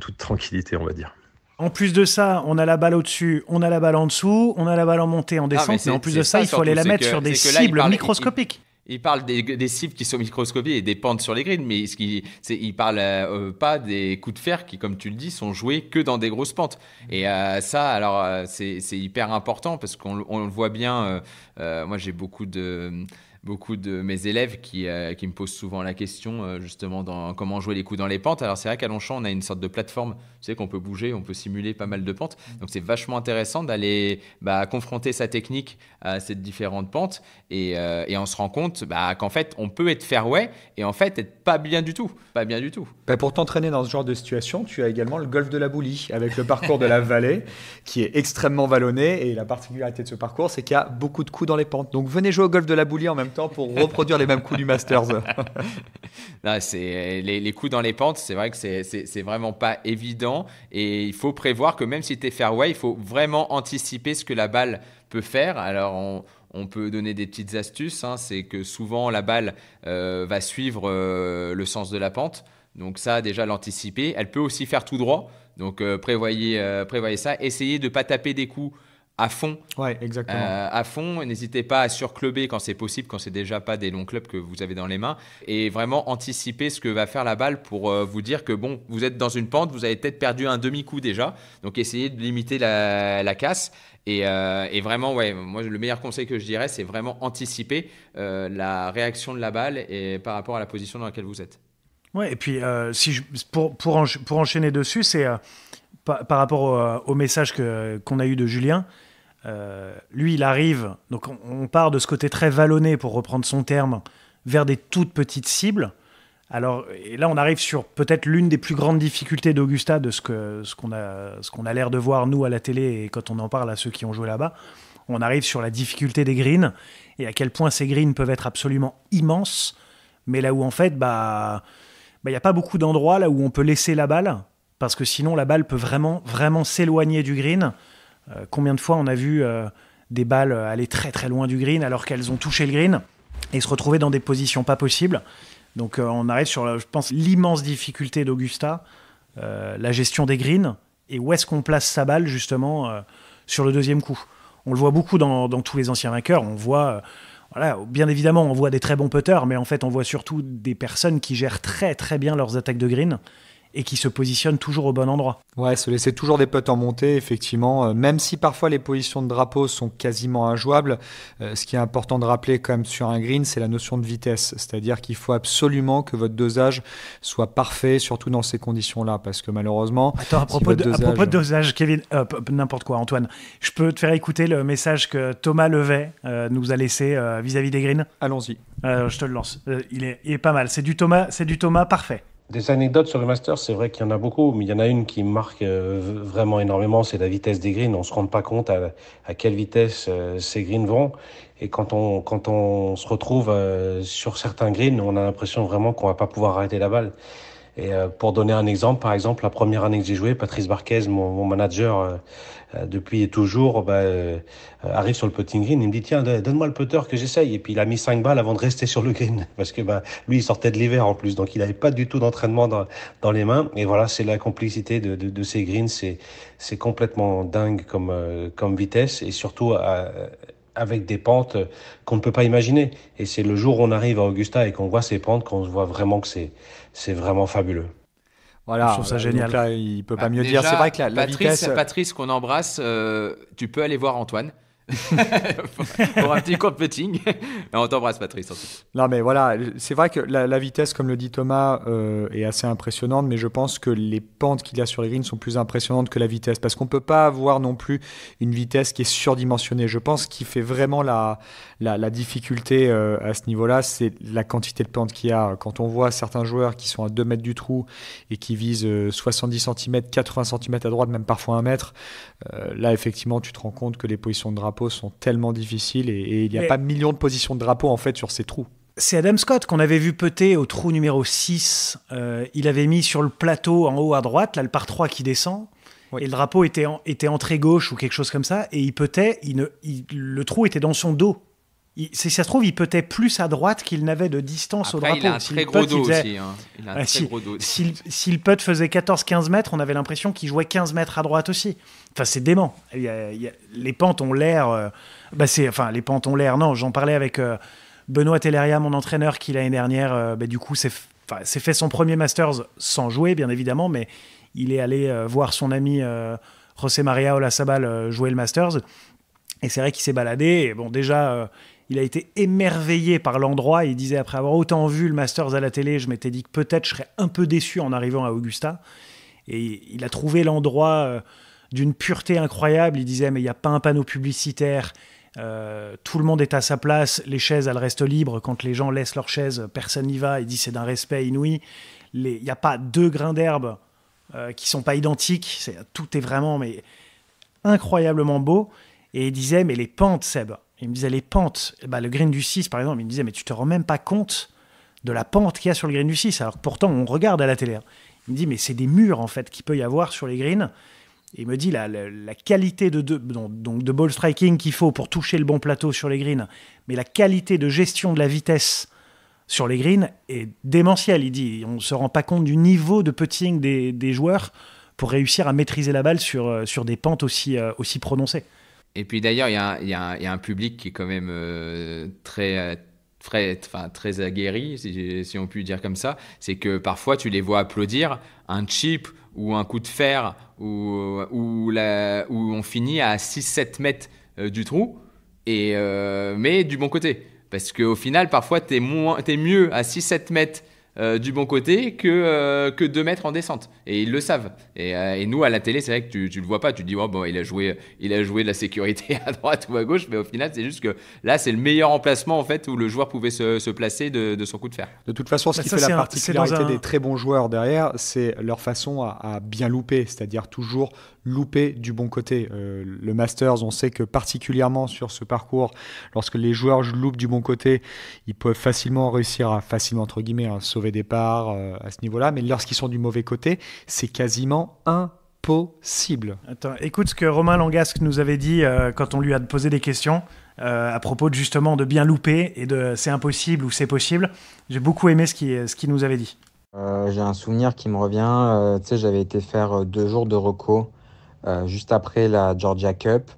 toute tranquillité, on va dire. En plus de ça, on a la balle au-dessus, on a la balle en dessous, on a la balle en montée, en ah, descente, mais, en plus de ça, il faut aller la mettre sur des cibles microscopiques. Il parle des, cibles qui sont microscopiques et des pentes sur les grilles, mais ce qui, il parle euh, euh, pas des coups de fer qui, comme tu le dis, sont joués que dans des grosses pentes. Et euh, ça, alors, c'est hyper important parce qu'on le voit bien. moi, j'ai beaucoup de beaucoup de mes élèves euh, qui, me posent souvent la question euh, justement dans comment jouer les coups dans les pentes. Alors c'est vrai qu'à Longchamp, on a une sorte de plateforme, tu sais, qu'on peut bouger, on peut simuler pas mal de pentes. Mm. Donc c'est vachement intéressant d'aller bah, confronter sa technique à ces différentes pentes et, euh, on se rend compte bah, qu'en fait, on peut être fairway et en fait être pas bien du tout. Pas bien du tout. Bah, pour t'entraîner dans ce genre de situation, tu as également le golf de la Boulie avec le parcours de la vallée qui est extrêmement vallonné et la particularité de ce parcours, c'est qu'il y a beaucoup de coups dans les pentes. Donc venez jouer au golf de la Boulie en même temps pour reproduire les mêmes coups du Masters. c'est, les, coups dans les pentes, c'est vrai que c'est vraiment pas évident. Et il faut prévoir que même si tu es fairway, il faut vraiment anticiper ce que la balle peut faire. Alors, on, peut donner des petites astuces. Hein. c'est que souvent, la balle euh, va suivre euh, le sens de la pente. Donc ça, déjà l'anticiper. Elle peut aussi faire tout droit. Donc euh, prévoyez, prévoyez ça. Essayez de ne pas taper des coups à fond. Ouais, exactement. Euh, à fond, n'hésitez pas à surclubber quand c'est possible, quand c'est déjà pas des longs clubs que vous avez dans les mains, et vraiment anticiper ce que va faire la balle pour euh, vous dire que bon, vous êtes dans une pente, vous avez peut-être perdu un demi coup déjà, donc essayez de limiter la, casse. Euh, et, vraiment, ouais, moi le meilleur conseil que je dirais, c'est vraiment anticiper la réaction de la balle et par rapport à la position dans laquelle vous êtes. Ouais, et puis si pour, pour, enchaîner dessus, c'est par, rapport au, message qu'on a eu de Julien euh, lui, il arrive, donc on, part de ce côté très vallonné, pour reprendre son terme, vers des toutes petites cibles. Alors, et là, on arrive sur peut-être l'une des plus grandes difficultés d'Augusta, de ce qu'on ce qu'on a, l'air de voir, nous, à la télé, et quand on en parle à ceux qui ont joué là-bas. On arrive sur la difficulté des greens, et à quel point ces greens peuvent être absolument immenses, mais là où, en fait, bah il bah, n'y a pas beaucoup d'endroits là où on peut laisser la balle, parce que sinon la balle peut vraiment, vraiment s'éloigner du green euh, combien de fois on a vu euh, des balles euh, aller très très loin du green alors qu'elles ont touché le green et se retrouver dans des positions pas possibles. Donc on arrive sur, je pense, l'immense difficulté d'Augusta, la gestion des greens et où est-ce qu'on place sa balle justement sur le deuxième coup. On le voit beaucoup dans, tous les anciens vainqueurs. On voit, bien évidemment, on voit des très bons putters, mais en fait, on voit surtout des personnes qui gèrent très très bien leurs attaques de green et qui se positionne toujours au bon endroit. Ouais, se laisser toujours des potes en montée, effectivement, euh, même si parfois les positions de drapeau sont quasiment injouables. Euh, ce qui est important de rappeler quand même sur un green, c'est la notion de vitesse, c'est-à-dire qu'il faut absolument que votre dosage soit parfait, surtout dans ces conditions-là, parce que malheureusement. Attends, à propos, de, dosage... Kevin, n'importe quoi, Antoine, je peux te faire écouter le message que Thomas Levet euh, nous a laissé vis-à-vis des greens. Allons-y. je te le lance. Il est, il, est, pas mal. C'est du Thomas, c'est du Thomas parfait. Des anecdotes sur le master, c'est vrai qu'il y en a beaucoup, mais il y en a une qui marque euh, vraiment énormément, c'est la vitesse des greens. On ne se rend pas compte à, à, quelle vitesse euh, ces greens vont. Et quand on, quand on se retrouve euh, sur certains greens, on a l'impression vraiment qu'on va pas pouvoir arrêter la balle. Et euh, pour donner un exemple, par exemple, la première année que j'ai joué, Patrice Barquez, mon, mon manager euh, euh, depuis et toujours, bah, arrive sur le putting green. Il me dit tiens, donne-moi le putter que j'essaye. Et puis il a mis 5 balles avant de rester sur le green parce que bah, lui, il sortait de l'hiver en plus, donc il n'avait pas du tout d'entraînement dans, dans, les mains. Et voilà, c'est la complicité de, de, de ces greens. C'est c'est complètement dingue comme comme vitesse et surtout avec des pentes qu'on ne peut pas imaginer. Et c'est le jour où on arrive à Augusta et qu'on voit ces pentes qu'on voit vraiment que c'est, vraiment fabuleux. Voilà, je trouve ça euh, génial. il peut pas bah, mieux dire. C'est vrai que euh, Patrice, qu'on embrasse, euh, tu peux aller voir Antoine. pour un petit court putting. on t'embrasse, Patrice. Non, mais voilà, c'est vrai que la, vitesse, comme le dit Thomas, euh, est assez impressionnante, mais je pense que les pentes qu'il a sur les greens sont plus impressionnantes que la vitesse, parce qu'on ne peut pas avoir non plus une vitesse qui est surdimensionnée. Je pense qu'il fait vraiment la, la, difficulté euh, à ce niveau-là, c'est la quantité de plantes qu'il y a. Quand on voit certains joueurs qui sont à 2 mètres du trou et qui visent 70 cm, 80 cm à droite, même parfois 1 mètre, euh, là, effectivement, tu te rends compte que les positions de drapeau sont tellement difficiles et, il n'y a pas millions de positions de drapeau, en fait, sur ces trous. C'est Adam Scott qu'on avait vu peter au trou numéro 6. Euh, il avait mis sur le plateau en haut à droite, là le par 3 qui descend. Et le drapeau était, en, était entrée gauche ou quelque chose comme ça. Et il pétait, le trou était dans son dos si ça se trouve, il peut-être plus à droite qu'il n'avait de distance au drapeau. Hein. Il a un très gros dos aussi. S'il Il putt faisait 14-15 mètres, on avait l'impression qu'il jouait 15 mètres à droite aussi. Enfin, c'est dément. les pentes ont l'air. Euh, bah, enfin, les pentes ont l'air. Non, j'en parlais avec euh, Benoît Telleria, mon entraîneur, qui l'année dernière, euh, bah, du coup, s'est fait son premier Masters sans jouer, bien évidemment, mais il est allé voir son ami José Maria Olazabal jouer le Masters. Et c'est vrai qu'il s'est baladé. bon, déjà il a été émerveillé par l'endroit. Il disait, après avoir autant vu le Masters à la télé, je m'étais dit que peut-être je serais un peu déçu en arrivant à Augusta. Et il a trouvé l'endroit euh, d'une pureté incroyable. Il disait, mais il n'y a pas un panneau publicitaire. Euh, tout le monde est à sa place, les chaises elles restent libres, quand les gens laissent leurs chaises, personne n'y va, il dit c'est d'un respect inouï, il n'y a pas deux grains d'herbe euh, qui sont pas identiques, tout est vraiment mais incroyablement beau, et il disait mais les pentes Seb, il me disait les pentes. Eh ben, le green du 6, par exemple, il me disait, mais tu te rends même pas compte de la pente qu'il y a sur le green du 6, alors que pourtant on regarde à la télé. Hein. Il me dit, mais c'est des murs en fait qu'il peut y avoir sur les greens. il me dit, la, la, qualité de, donc de ball striking qu'il faut pour toucher le bon plateau sur les greens, mais la qualité de gestion de la vitesse sur les greens est démentielle. Il dit, on se rend pas compte du niveau de putting des, des, joueurs pour réussir à maîtriser la balle sur, euh, sur des pentes aussi, euh, aussi prononcées. Et puis d'ailleurs, il y, a un public qui est quand même euh, très, euh, très, enfin, très aguerri, si, on peut dire comme ça. C'est que parfois, tu les vois applaudir un chip ou un coup de fer ou, ou, on finit à 6-7 mètres euh, du trou, et, mais du bon côté. Parce qu'au final, parfois, tu es, es mieux à 6-7 mètres euh, du bon côté que, euh, que 2 mètres en descente. Et ils le savent. Et, euh, et nous, à la télé, c'est vrai que tu, tu le vois pas. Tu te dis, oh, bon, il a, joué, il a joué de la sécurité à droite ou à gauche. Mais au final, c'est juste que là, c'est le meilleur emplacement en fait, où le joueur pouvait se, placer de, son coup de fer. De toute façon, ce bah, qui fait la particularité des très bons joueurs derrière, c'est leur façon à, bien louper. C'est-à-dire toujours louper du bon côté. le Masters, on sait que particulièrement sur ce parcours, lorsque les joueurs loupent du bon côté, ils peuvent facilement réussir à, facilement entre guillemets, à hein, sauver départ euh, à ce niveau-là, mais lorsqu'ils sont du mauvais côté, c'est quasiment impossible. Attends, écoute ce que Romain Langasque nous avait dit euh, quand on lui a posé des questions euh, à propos de, justement de bien louper et de c'est impossible ou c'est possible. J'ai beaucoup aimé ce qu'il ce qui nous avait dit. J'ai un souvenir qui me revient. tu sais, j'avais été faire deux jours de reco juste après la Georgia Cup.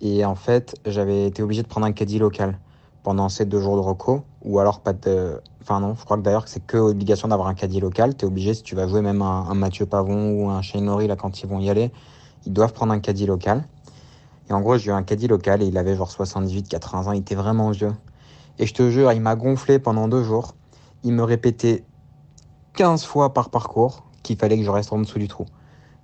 Et en fait, j'avais été obligé de prendre un caddie local pendant ces deux jours de reco Ou alors, pas de. Enfin, non, je crois que d'ailleurs, c'est que obligation d'avoir un caddie local. Tu es obligé, si tu vas jouer même un, Mathieu Pavon ou un Shane là, quand ils vont y aller, ils doivent prendre un caddie local. Et en gros, j'ai eu un caddie local et il avait genre 78, 80 ans. Il était vraiment vieux. Et je te jure, il m'a gonflé pendant deux jours. Il me répétait 15 fois par parcours qu'il fallait que je reste en dessous du trou.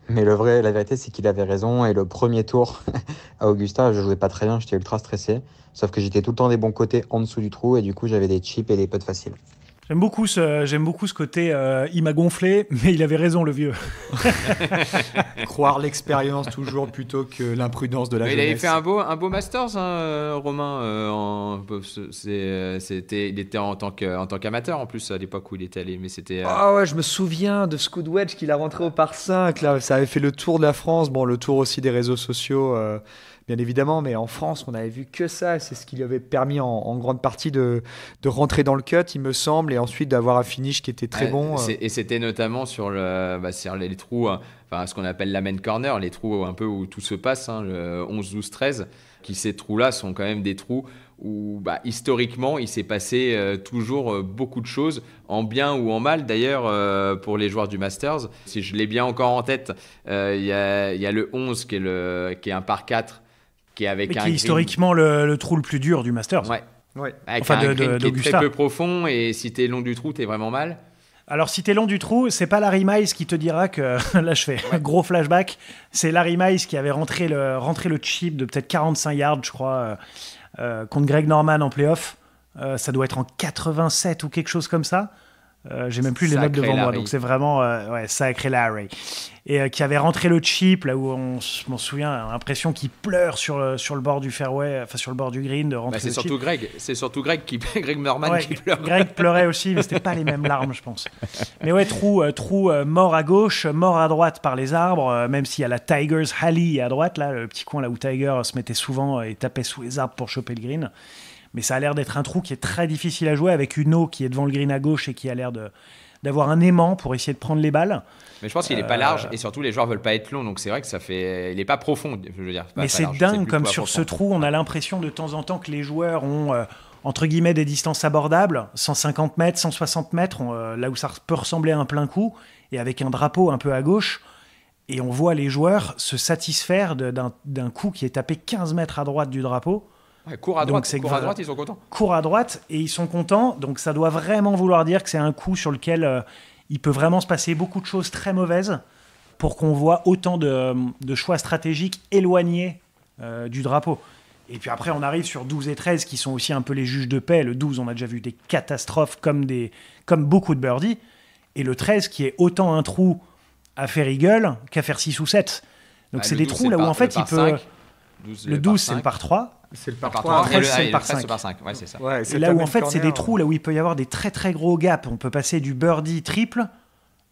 Mais le vrai, la vérité, c'est qu'il avait raison. Et le premier tour à Augusta, je jouais pas très bien, j'étais ultra stressé. Sauf que j'étais tout le temps des bons côtés en dessous du trou et du coup, j'avais des chips et des potes faciles. J'aime beaucoup ce, beaucoup ce côté. Euh, il m'a gonflé, mais il avait raison, le vieux. Croire l'expérience toujours plutôt que l'imprudence de la mais Il avait fait un beau, un beau masters, hein, Romain. Euh, c'était, il était en tant en qu'amateur en plus à l'époque où il était allé, mais c'était. Euh, ah ouais, je me souviens de Scoot Wedge qu'il a rentré au par 5. Là, ça avait fait le tour de la France. Bon, le tour aussi des réseaux sociaux bien évidemment, mais en France, on n'avait vu que ça. C'est ce qui lui avait permis en, grande partie de, de, rentrer dans le cut, il me semble, et ensuite d'avoir un finish qui était très euh, bon. Euh. Et c'était notamment sur, le, bah, les trous, hein, enfin, ce qu'on appelle la main corner, les trous un peu où tout se passe, hein, le 11, 12, 13, qui ces trous-là sont quand même des trous où bah, historiquement il s'est passé euh, toujours beaucoup de choses, en bien ou en mal d'ailleurs pour les joueurs du Masters. Si je l'ai bien encore en tête, il y, a le 11 qui est, le, qui est un par 4 qui est historiquement le, trou le plus dur du Masters. Ouais. Avec enfin, un très peu profond et si t'es long du trou, t'es vraiment mal. Alors, si t'es long du trou, c'est pas Larry Miles qui te dira que. Là, je fais un gros flashback. C'est Larry Miles qui avait rentré le, le chip de peut-être 45 yards, je crois, euh, euh, contre Greg Norman en playoff. Euh, ça doit être en 87 ou quelque chose comme ça. Euh, j'ai même plus les notes devant moi, donc c'est vraiment euh, ouais, sacré Larry. Et euh, qui avait rentré le chip, là où on m'en souvient, l'impression qu'il pleure sur le, euh, sur le bord du fairway, enfin sur le bord du green de rentrer bah, le surtout Greg, c'est surtout Greg qui Greg Norman qui pleure. Greg pleurait aussi, mais c'était pas les mêmes larmes, je pense. Mais ouais, trou, trou mort à gauche, mort à droite par les arbres, même s'il y a la Tigers Hallie à droite, là, le petit coin là où Tiger se mettait souvent et tapait sous les arbres pour choper le green mais ça a l'air d'être un trou qui est très difficile à jouer avec une eau qui est devant le green à gauche et qui a l'air de d'avoir un aimant pour essayer de prendre les balles. Mais je pense qu'il n'est pas euh, large et surtout les joueurs veulent pas être longs, donc c'est vrai que ça fait, il n'est pas profond. dire, mais c'est dingue comme sur ce trou, on a l'impression de temps en temps que les joueurs ont euh, entre guillemets des distances abordables, 150 mètres, 160 mètres, euh, là où ça peut ressembler à un plein coup, et avec un drapeau un peu à gauche. Et on voit les joueurs se satisfaire d'un coup qui est tapé 15 mètres à droite du drapeau cours à droite, ils sont contents. Cours à droite et ils sont contents. Donc ça doit vraiment vouloir dire que c'est un coup sur lequel euh, il peut vraiment se passer beaucoup de choses très mauvaises pour qu'on voit autant de, choix stratégiques éloignés euh, du drapeau. Et puis après, on arrive sur 12 et 13 qui sont aussi un peu les juges de paix. Le 12, on a déjà vu des catastrophes comme, des, comme beaucoup de birdies. Et le 13 qui est autant un trou à faire eagle qu'à faire 6 ou 7. Donc bah, c'est des trous là où en fait il peut le 12, c'est le par 3. C'est le par 3. Le c'est le, par 5. Ouais, c'est ça. là où en fait, c'est des trous, hein. là où il peut y avoir des très très gros gaps. On peut passer du birdie triple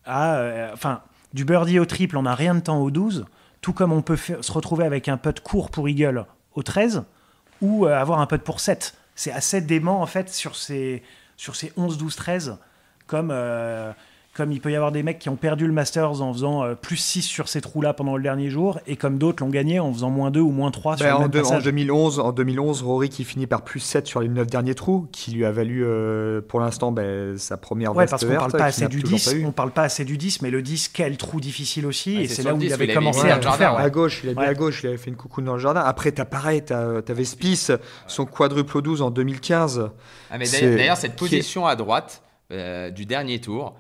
à. Euh, enfin, du birdie au triple, on n'a rien de temps au 12. Tout comme on peut se retrouver avec un putt court pour Eagle au 13 ou euh, avoir un putt pour 7. C'est assez dément en fait sur ces, sur ces 11, 12, 13 comme. Euh, comme il peut y avoir des mecs qui ont perdu le Masters en faisant euh, plus 6 sur ces trous-là pendant le dernier jour, et comme d'autres l'ont gagné en faisant moins 2 ou moins 3 sur ben, le en, même en, 2011, en 2011, Rory qui finit par plus 7 sur les 9 derniers trous, qui lui a valu euh, pour l'instant ben, sa première ouais, parce qu'on parle pas assez du 10, on parle pas assez du 10, mais le 10, quel trou difficile aussi, et c'est là où il avait commencé à tout faire. À gauche, il a à gauche, il avait fait une coucou dans le jardin. Après, t'as pareil, t'avais Spice, son quadruple 12 en 2015. Ah, mais d'ailleurs, cette position à droite euh, du dernier tour,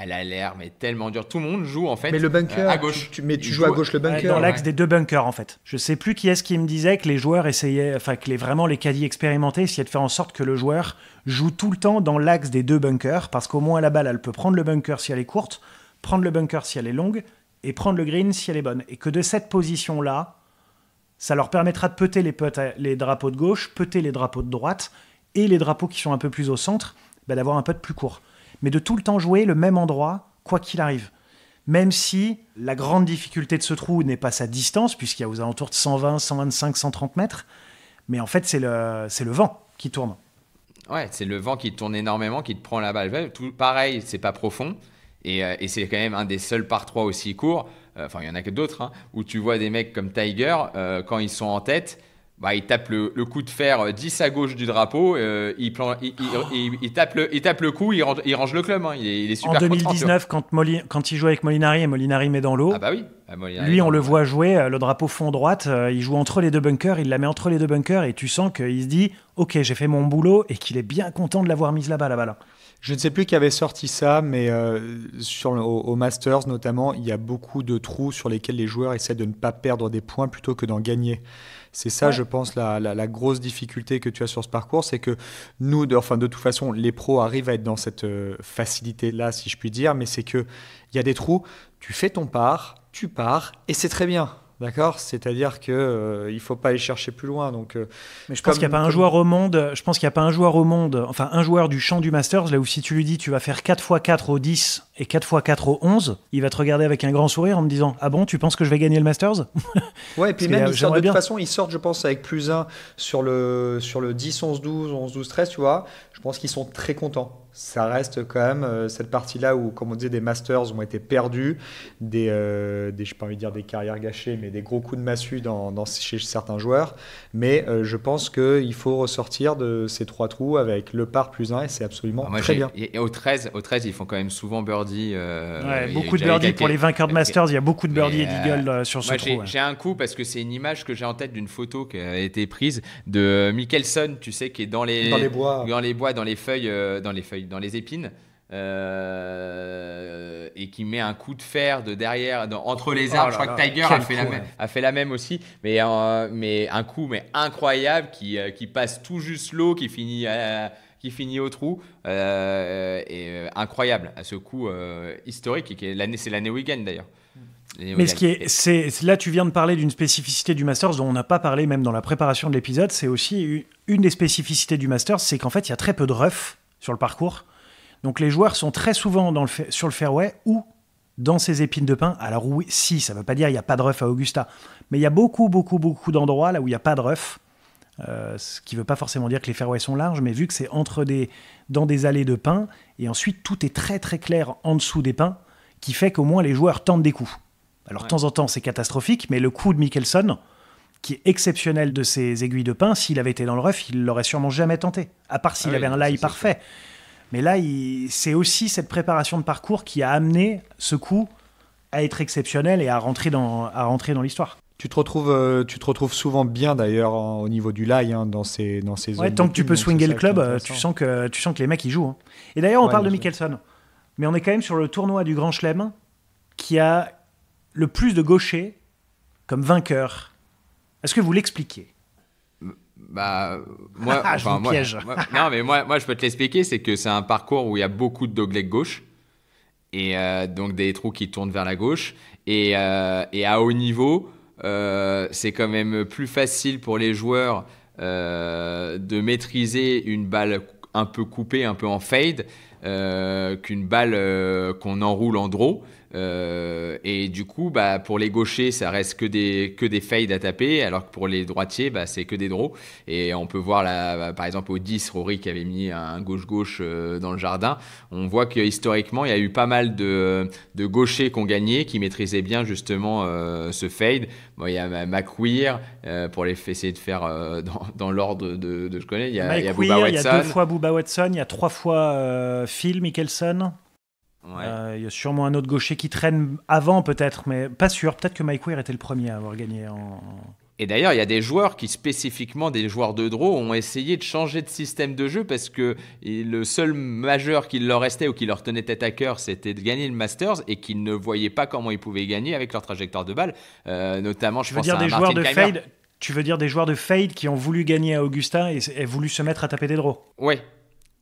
elle a l'air mais tellement dure. Tout le monde joue en fait. Mais le bunker, euh, à gauche. Tu, mais tu joues à gauche le bunker. Dans l'axe des deux bunkers en fait. Je sais plus qui est-ce qui me disait que les joueurs essayaient, enfin que les vraiment les caddies expérimentés essayaient de faire en sorte que le joueur joue tout le temps dans l'axe des deux bunkers parce qu'au moins la balle elle peut prendre le bunker si elle est courte, prendre le bunker si elle est longue et prendre le green si elle est bonne. Et que de cette position là, ça leur permettra de peter les, drapeaux de gauche, peter les drapeaux de droite et les drapeaux qui sont un peu plus au centre, bah, d'avoir un putt plus court mais de tout le temps jouer le même endroit, quoi qu'il arrive. Même si la grande difficulté de ce trou n'est pas sa distance, puisqu'il y a aux alentours de 120, 125, 130 mètres, mais en fait, c'est le, vent qui tourne. Ouais, c'est le vent qui tourne énormément, qui te prend la balle. Tout, pareil, c'est pas profond. Et, euh, c'est quand même un des seuls par trois aussi courts, euh, enfin il y en a que d'autres, hein, où tu vois des mecs comme Tiger, euh, quand ils sont en tête, bah, il tape le, coup de fer 10 euh, à gauche du drapeau, euh, il, il, tape le, il tape le coup, il range, le club. Hein, est, est super en 2019, hein. quand, quand il joue avec Molinari et Molinari met dans l'eau, ah bah oui. Ah, lui, on le voit jouer, euh, le drapeau fond droite, il joue entre les deux bunkers, il la met entre les deux bunkers et tu sens qu'il se dit Ok, j'ai fait mon boulot et qu'il est bien content de l'avoir mise là-bas, là-bas. Je ne sais plus qui avait sorti ça, mais sur au, Masters notamment, il y a beaucoup de trous sur lesquels les joueurs essaient de ne pas perdre des points plutôt que d'en gagner. C'est ça, je pense, la, la, grosse difficulté que tu as sur ce parcours, c'est que nous, de, enfin, de toute façon, les pros arrivent à être dans cette euh, facilité-là, si je puis dire, mais c'est il y a des trous, tu fais ton part, tu pars, et c'est très bien. D'accord C'est-à-dire qu'il euh, ne faut pas aller chercher plus loin. Donc, euh, Mais je pense qu'il n'y a pas un joueur au monde, je pense qu'il a pas un joueur enfin un joueur du champ du Masters, là où si tu lui dis tu vas faire 4 x 4 au 10 et 4 x 4 au 11, il va te regarder avec un grand sourire en me disant Ah bon, tu penses que je vais gagner le Masters Ouais, et puis même, de toute façon, il sortent, je pense, avec plus 1 sur le, sur le 10, 11, 12, 11, 12, 13, tu vois. Je pense qu'ils sont très contents. Ça reste quand même euh, cette partie-là où, comme on disait, des masters ont été perdus, des, euh, des je pas envie dire des carrières gâchées, mais des gros coups de massue dans, chez certains joueurs. Mais euh, je pense qu'il faut ressortir de ces trois trous avec le par plus un et c'est absolument ah, très bien. Et, au 13, au 13, ils font quand même souvent birdie. beaucoup de Birdie pour les vainqueurs de masters. Il y a beaucoup de Birdie et d'eagle sur ce trou. J'ai un coup parce que c'est une image que j'ai en tête d'une photo qui a été prise de Mickelson, tu sais, qui est dans les, Dans les bois dans les feuilles, euh, dans les feuilles, dans les épines. Euh, et qui met un coup de fer de derrière dans, entre les arbres. Oh je crois que Tiger a fait, la même, a fait, la même, aussi, mais, euh, mais un coup mais incroyable qui, qui passe tout juste l'eau, qui finit qui finit au trou. et incroyable à ce coup historique. l'année c'est l'année week-end d'ailleurs. Mais ce qui est, c'est, là, tu viens de parler d'une spécificité du Masters dont on n'a pas parlé même dans la préparation de l'épisode. C'est aussi une des spécificités du Masters, c'est qu'en fait, il y a très peu de rough sur le parcours. Donc les joueurs sont très souvent sur le fairway ou dans ces épines de pin. Alors oui, si, ça ne veut pas dire il n'y a pas de rough à Augusta. Mais il y a beaucoup, beaucoup, beaucoup d'endroits là où il n'y a pas de rough. ce qui ne veut pas forcément dire que les fairways sont larges, mais vu que c'est entre des, dans des allées de pins, et ensuite tout est très très clair en dessous des pins, qui fait qu'au moins les joueurs tentent des coups. Alors, de temps en temps, c'est catastrophique, mais le coup de Mickelson, qui est exceptionnel de ses aiguilles de pin, s'il avait été dans le rough, il l'aurait sûrement jamais tenté, à part s'il ah avait un lie parfait. Mais là, c'est aussi cette préparation de parcours qui a amené ce coup à être exceptionnel et à rentrer dans, l'histoire. Tu te, retrouves, euh, tu te retrouves souvent bien d'ailleurs au niveau du lie hein, dans ces, dans ces ouais, Tant que tu peux swinger le club, euh, tu sens, que, tu sens que les mecs ils jouent. Hein. Et d'ailleurs, on parle de Mickelson mais on est quand même sur le tournoi du Grand Chelem qui a le plus de gauchers comme vainqueur. Est-ce que vous l'expliquez bah, moi, ah, je piège. non, mais moi, moi, je peux te l'expliquer, c'est que c'est un parcours où il y a beaucoup de dogleg gauche et euh, donc des trous qui tournent vers la gauche. Et, euh, à haut niveau, euh, c'est quand même plus facile pour les joueurs de maîtriser une balle un peu coupée, un peu en fade, euh, qu'une balle euh, qu'on enroule en draw. Euh, et du coup, bah, pour les gauchers, ça reste que des, que des fades à taper, alors que pour les droitiers, bah, c'est que des draws. Et on peut voir, bah, par exemple, au 10, Rory qui avait mis un gauche-gauche euh, dans le jardin. On voit que historiquement, il y a eu pas mal de, gauchers qui ont gagné, qui maîtrisaient bien justement euh, ce fade. il y a McQueer, pour les essayer de faire dans, l'ordre de, je connais. Il y a, Watson. Il y a deux fois Booba Watson, il y a trois fois Phil Mickelson. Euh, il y a sûrement un autre gaucher qui traîne avant, peut-être, mais pas sûr. Peut-être que Mike Weir était le premier à avoir gagné en. Et d'ailleurs, il y a des joueurs qui, spécifiquement des joueurs de draw, ont essayé de changer de système de jeu parce que le seul majeur qui leur restait ou qui leur tenait tête à cœur, c'était de gagner le Masters et qu'ils ne voyaient pas comment ils pouvaient gagner avec leur trajectoire de balle. Euh, notamment, je, veux dire des joueurs de Tu veux dire des joueurs de fade qui ont voulu gagner à Augustin et, voulu se mettre à taper des draws Oui,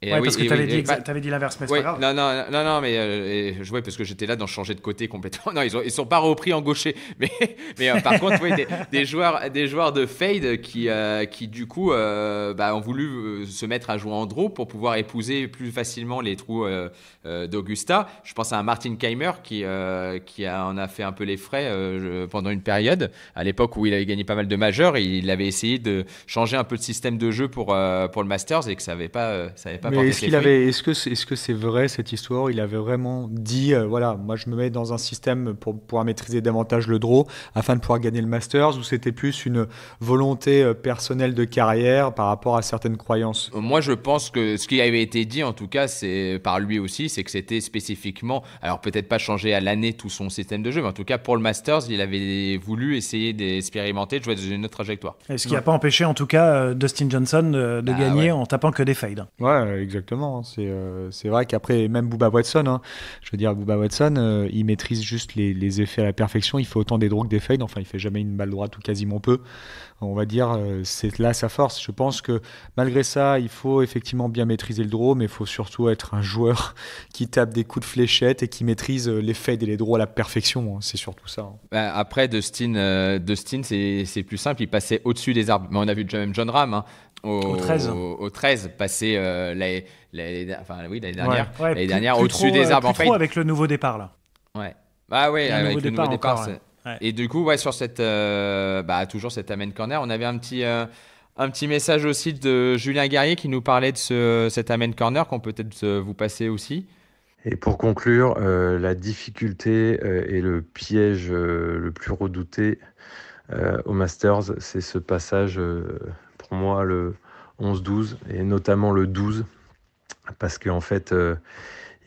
oui, parce que tu avais, avais, dit l'inverse, mais c'est pas grave. Non, non, non, mais euh, je vois, parce que j'étais là d'en changer de côté complètement. Non, ils, ne sont pas repris en gaucher. Mais, mais euh, par contre, des, des, joueurs, des joueurs de fade qui, euh, qui du coup, bah, ont voulu se mettre à jouer en draw pour pouvoir épouser plus facilement les trous d'Augusta. Je pense à un Martin Keimer qui, qui en a fait un peu les frais pendant une période, à l'époque où il avait gagné pas mal de majeurs. Il avait essayé de changer un peu de système de jeu pour, pour le Masters et que ça n'avait pas, ça avait pas mais est-ce qu'il avait, est-ce que, ce que c'est vrai cette histoire Il avait vraiment dit, euh, voilà, moi je me mets dans un système pour pouvoir maîtriser davantage le draw afin de pouvoir gagner le Masters, ou c'était plus une volonté euh, personnelle de carrière par rapport à certaines croyances euh, Moi, je pense que ce qui avait été dit, en tout cas, c'est par lui aussi, c'est que c'était spécifiquement, alors peut-être pas changer à l'année tout son système de jeu, mais en tout cas pour le Masters, il avait voulu essayer d'expérimenter, de jouer dans une autre trajectoire. Et ce qui n'a pas empêché, en tout cas, Dustin Johnson de, ah gagner en tapant que des fades. Ouais. Euh, exactement. Hein. C'est euh, vrai qu'après, même Booba Watson, hein, je veux dire, Booba Watson, euh, il maîtrise juste les, les, effets à la perfection. Il fait autant des drogues, des fades. Enfin, il fait jamais une balle droite ou quasiment peu on va dire, euh, c'est là sa force. Je pense que malgré ça, il faut effectivement bien maîtriser le draw, mais il faut surtout être un joueur qui tape des coups de fléchette et qui maîtrise euh, les fades et les draws à la perfection. Hein. C'est surtout ça. Hein. Bah, après, Dustin, euh, c'est plus simple. Il passait au-dessus des arbres. Mais on a vu même John Ram. Hein, au, 13. passer les, l'année enfin, oui, dernière, au-dessus des arbres. Plus en trop avec le nouveau départ, là. Ouais. Bah oui, avec le nouveau départ et du coup, ouais, sur cette, euh, bah, toujours cet Amen Corner, on avait un petit, euh, un petit message aussi de Julien Guerrier qui nous parlait de ce, cet Amen Corner qu'on peut peut-être euh, vous passer aussi. Et pour conclure, la difficulté et le piège le plus redouté au Masters, c'est ce passage, pour moi, le 11-12 et notamment le 12, parce qu'en fait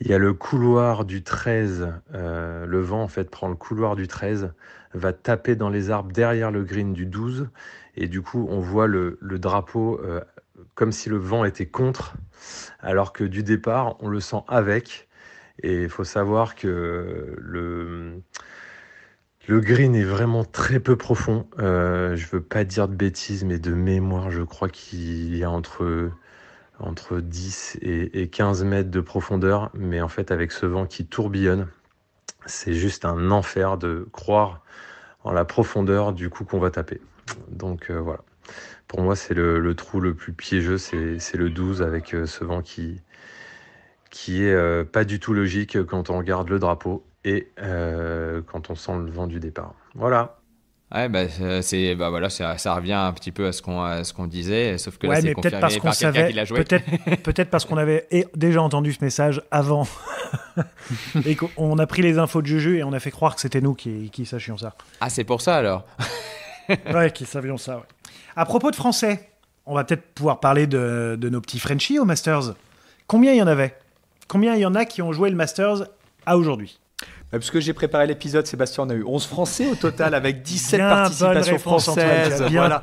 il y a le couloir du 13, euh, le vent en fait prend le couloir du 13, va taper dans les arbres derrière le green du 12, et du coup on voit le, drapeau euh, comme si le vent était contre, alors que du départ on le sent avec. Et il faut savoir que le, le green est vraiment très peu profond. je euh, je veux pas dire de bêtises, mais de mémoire, je crois qu'il y a entre entre 10 et, 15 mètres de profondeur, mais en fait avec ce vent qui tourbillonne, c'est juste un enfer de croire en la profondeur du coup qu'on va taper. Donc euh, voilà, pour moi c'est le, trou le plus piégeux, c'est le 12 avec euh, ce vent qui, qui est euh, pas du tout logique quand on regarde le drapeau et quand on sent le vent du départ. Voilà. Ouais, bah, c'est bah voilà, ça, ça, revient un petit peu à ce qu'on ce qu'on disait, sauf que là, peut-être parce qu'on savait, peut-être peut-être parce qu'on avait déjà entendu ce message avant et qu'on a pris les infos de Juju et on a fait croire que c'était nous qui, qui sachions ça. Ah, c'est pour ça alors. ouais, qui savions ça. À propos de français, on va peut-être pouvoir parler de, de nos petits Frenchies au Masters. Combien il y en avait Combien il y en a qui ont joué le Masters à aujourd'hui euh, Parce que j'ai préparé l'épisode, Sébastien on a eu 11 français au total avec 17 participations françaises. Bien. Voilà.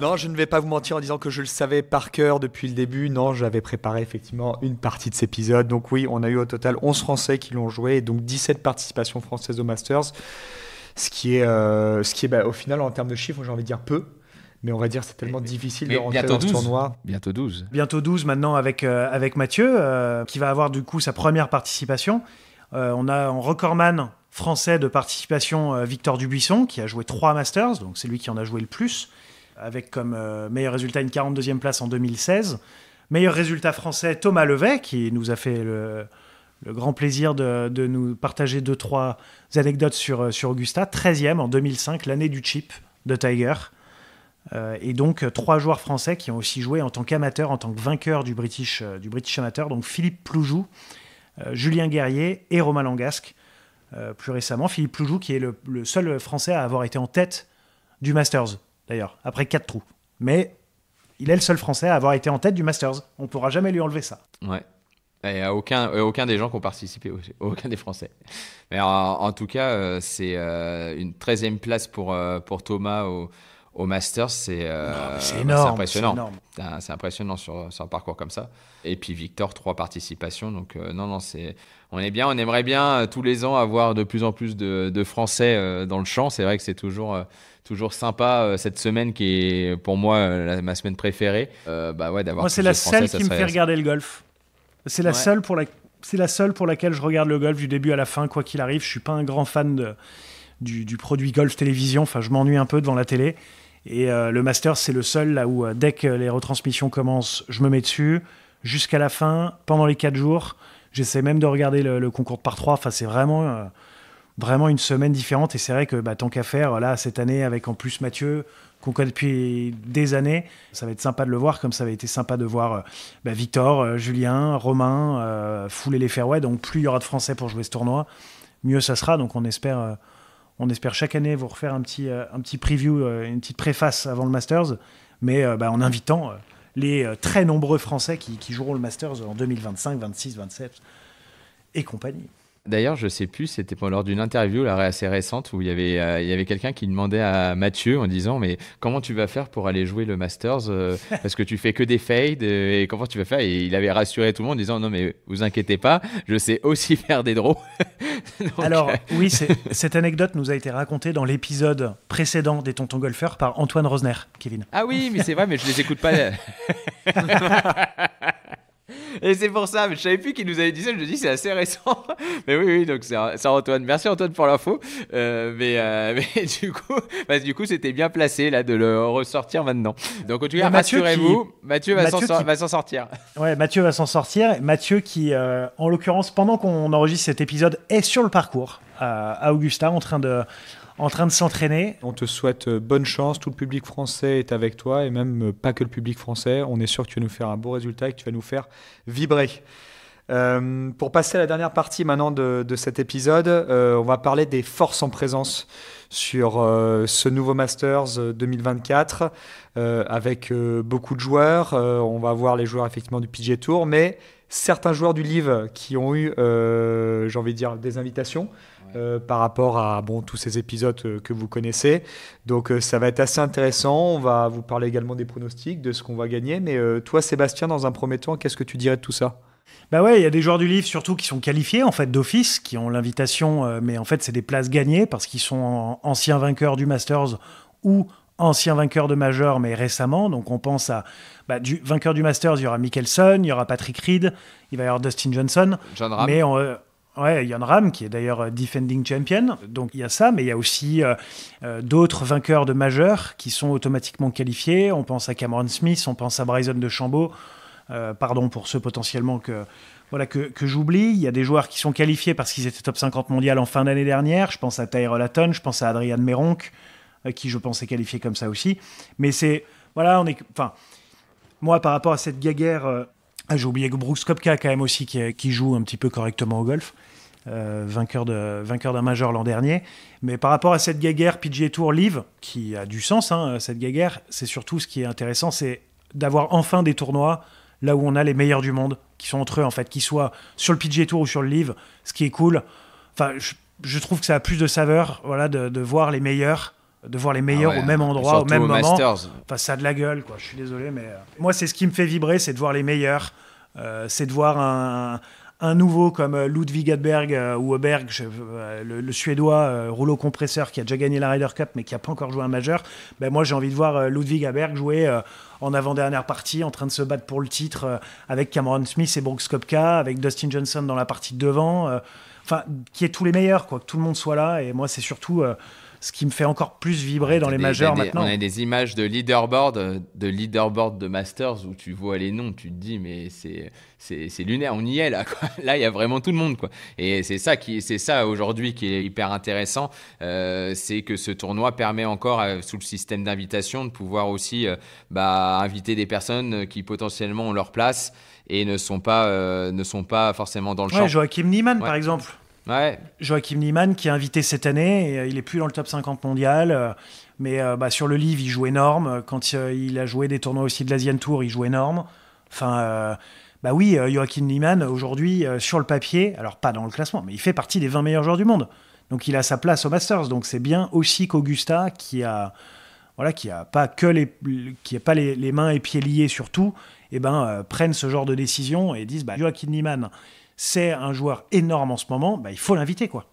Non, je ne vais pas vous mentir en disant que je le savais par cœur depuis le début. Non, j'avais préparé effectivement une partie de cet épisode. Donc oui, on a eu au total 11 français qui l'ont joué et donc 17 participations françaises au Masters. Ce qui est, euh, ce qui est bah, au final en termes de chiffres, j'ai envie de dire peu mais on va dire c'est tellement difficile de rentrer dans ce tournoi. Bientôt 12. Bientôt 12 maintenant avec, euh, avec Mathieu, qui va avoir du coup sa première participation. Euh, on a en recordman français de participation euh, Victor Dubuisson, qui a joué trois Masters, donc c'est lui qui en a joué le plus, avec comme euh, meilleur résultat une 42e place en 2016. Meilleur résultat français, Thomas Levet, qui nous a fait le, grand plaisir de, nous partager deux, trois anecdotes sur, sur Augusta. 13e en 2005, l'année du chip de Tiger. et donc, trois joueurs français qui ont aussi joué en tant qu'amateur, en tant que vainqueur du British, du British Amateur. Donc, Philippe Ploujoux, euh, Julien Guerrier et Romain Langasque. Euh, plus récemment, Philippe Ploujoux, qui est le, seul Français à avoir été en tête du Masters, d'ailleurs, après quatre trous. Mais il est le seul Français à avoir été en tête du Masters. On ne pourra jamais lui enlever ça. Ouais. Et aucun, euh, aucun des gens qui ont participé, aucun des Français. Mais en, tout cas, c'est une 13e place pour, pour Thomas au au Masters, c'est euh, C'est impressionnant. C'est impressionnant sur, un parcours comme ça. Et puis Victor, trois participations. Donc, euh, non, non, c'est on est bien. On aimerait bien euh, tous les ans avoir de plus en plus de, Français dans le champ. C'est vrai que c'est toujours, toujours sympa cette semaine qui est pour moi ma semaine préférée. bah ouais, d'avoir. Moi, c'est la seule qui me fait regarder le golf. C'est la seule pour la. C'est la seule pour laquelle je regarde le golf du début à la fin, quoi qu'il arrive. Je suis pas un grand fan du, du produit golf télévision. Enfin, je m'ennuie un peu devant la télé. Et euh, le master, c'est le seul là où, euh, dès que les retransmissions commencent, je me mets dessus. Jusqu'à la fin, pendant les quatre jours, j'essaie même de regarder le, concours de par trois. Enfin, c'est vraiment, euh, vraiment une semaine différente. Et c'est vrai que bah, tant qu'à faire, là, cette année, avec en plus Mathieu, qu'on connaît depuis des années, ça va être sympa de le voir, comme ça avait été sympa de voir bah, Victor, Julien, Romain fouler les fairways. Donc, plus il y aura de Français pour jouer ce tournoi, mieux ça sera. Donc, on espère on espère chaque année vous refaire un petit, euh, preview, euh, une petite préface avant le Masters, mais euh, bah, en invitant les très nombreux Français qui, joueront le Masters en 2025, 26, 27 et compagnie. D'ailleurs, je sais plus, c'était lors d'une interview assez récente où il y avait, euh, il y avait quelqu'un qui demandait à Mathieu en disant Mais comment tu vas faire pour aller jouer le Masters euh, Parce que tu fais que des fades euh, et comment tu vas faire Et il avait rassuré tout le monde en disant Non, mais vous inquiétez pas, je sais aussi faire des draws. Alors, oui, cette anecdote nous a été racontée dans l'épisode précédent des Tontons Golfeurs par Antoine Rosner, Kevin. Ah oui, mais c'est vrai, mais je les écoute pas. Et c'est pour ça, mais je savais plus qu'il nous avait dit ça, je me dis c'est assez récent. Mais oui, oui, donc c'est Antoine. Merci Antoine pour l'info. Euh, euh, mais, du coup, bah, du coup, c'était bien placé là de le ressortir maintenant. Donc en tout cas, rassurez-vous, Mathieu, va s'en sortir. Ouais, Mathieu va s'en sortir. Mathieu qui, euh, en l'occurrence, pendant qu'on enregistre cet épisode, est sur le parcours à Augusta en train de en train de s'entraîner. On te souhaite euh, bonne chance, tout le public français est avec toi, et même euh, pas que le public français, on est sûr que tu vas nous faire un beau résultat et que tu vas nous faire vibrer. Euh, pour passer à la dernière partie maintenant de, cet épisode, on va parler des forces en présence sur ce nouveau Masters 2024 avec beaucoup de joueurs. on va voir les joueurs effectivement du PG Tour, mais certains joueurs du livre qui ont eu, j'ai envie de dire, des invitations. Euh, par rapport à bon, tous ces épisodes euh, que vous connaissez. Donc euh, ça va être assez intéressant. On va vous parler également des pronostics, de ce qu'on va gagner. Mais toi, Sébastien, dans un premier temps, qu'est-ce que tu dirais de tout ça bah ouais, il y a des joueurs du livre surtout qui sont qualifiés en fait d'office, qui ont l'invitation, mais en fait c'est des places gagnées parce qu'ils sont anciens vainqueurs du Masters ou anciens vainqueurs de majeur mais récemment. Donc on pense à bah, du vainqueur du Masters, il y aura Mickelson, il y aura Patrick Reed, il va y avoir Dustin Johnson. Mais on, Ouais, Yann Ram, qui est d'ailleurs euh, defending champion. Donc il y a ça, mais il y a aussi euh, euh, d'autres vainqueurs de majeurs qui sont automatiquement qualifiés. On pense à Cameron Smith, on pense à Bryson de Chambaud. pardon pour ceux potentiellement que, voilà, que, j'oublie. Il y a des joueurs qui sont qualifiés parce qu'ils étaient top 50 mondial en fin d'année dernière. Je pense à Tyrell Hatton, je pense à Adrian Meronk, qui je pense est qualifié comme ça aussi. Mais c'est. Voilà, on est. Enfin, moi, par rapport à cette guerre, ah, J'ai oublié que Brooks Kopka, quand même aussi, qui, joue un petit peu correctement au golf. Euh, vainqueur d'un majeur major l'an dernier. Mais par rapport à cette guéguerre PGA Tour Live, qui a du sens, hein, euh, cette guéguerre, c'est surtout ce qui est intéressant, c'est d'avoir enfin des tournois là où on a les meilleurs du monde, qui sont entre eux en fait, qui soient sur le PGA Tour ou sur le Live, ce qui est cool. Enfin, je, trouve que ça a plus de saveur, voilà, de, voir les meilleurs de voir les meilleurs ah au même endroit, au même moment. ça a de la gueule, quoi. Je suis désolé, mais euh, moi, c'est ce qui me fait vibrer, c'est de voir les meilleurs, c'est de voir un, un nouveau comme euh, Ludwig Adberg euh, ou Oberg, euh, le, suédois rouleau compresseur qui a déjà gagné la Ryder Cup mais qui n'a pas encore joué un majeur, ben moi j'ai envie de voir Ludwig Adberg jouer en avant-dernière partie, en train de se battre pour le titre avec Cameron Smith et Brooks Kopka, avec Dustin Johnson dans la partie de devant, enfin, qui est tous les meilleurs, quoi, que tout le monde soit là. Et moi, c'est surtout ce qui me fait encore plus vibrer dans les majeurs maintenant. On a des images de leaderboard, de leaderboard de Masters où tu vois les noms, tu te dis mais c'est c'est lunaire, on y est là. Là, il y a vraiment tout le monde quoi. Et c'est ça qui c'est ça aujourd'hui qui est hyper intéressant, euh, c'est que ce tournoi permet encore euh, sous le système d'invitation de pouvoir aussi euh, bah, inviter des personnes qui potentiellement ont leur place et ne sont pas ne sont pas forcément dans le ouais, champ. Joachim Niemann par exemple Joachim Niemann, qui est invité cette année, et, euh, il est plus dans le top 50 mondial, euh, mais euh, bah, sur le livre, il joue énorme. Quand il a joué des tournois aussi de l'Asian Tour, il joue énorme. Enfin, bah oui, Joachim Niemann, aujourd'hui, sur le papier, alors pas dans le classement, mais il fait partie des 20 meilleurs joueurs du monde. Donc il a sa place au Masters. Donc c'est bien aussi qu'Augusta, qui a voilà, qui a pas que les, qui a pas les, mains et pieds liés sur tout, et eh ben prennent ce genre de décision et disent bah, Joachim Niemann c'est un joueur énorme en ce moment, bah, il faut l'inviter, quoi.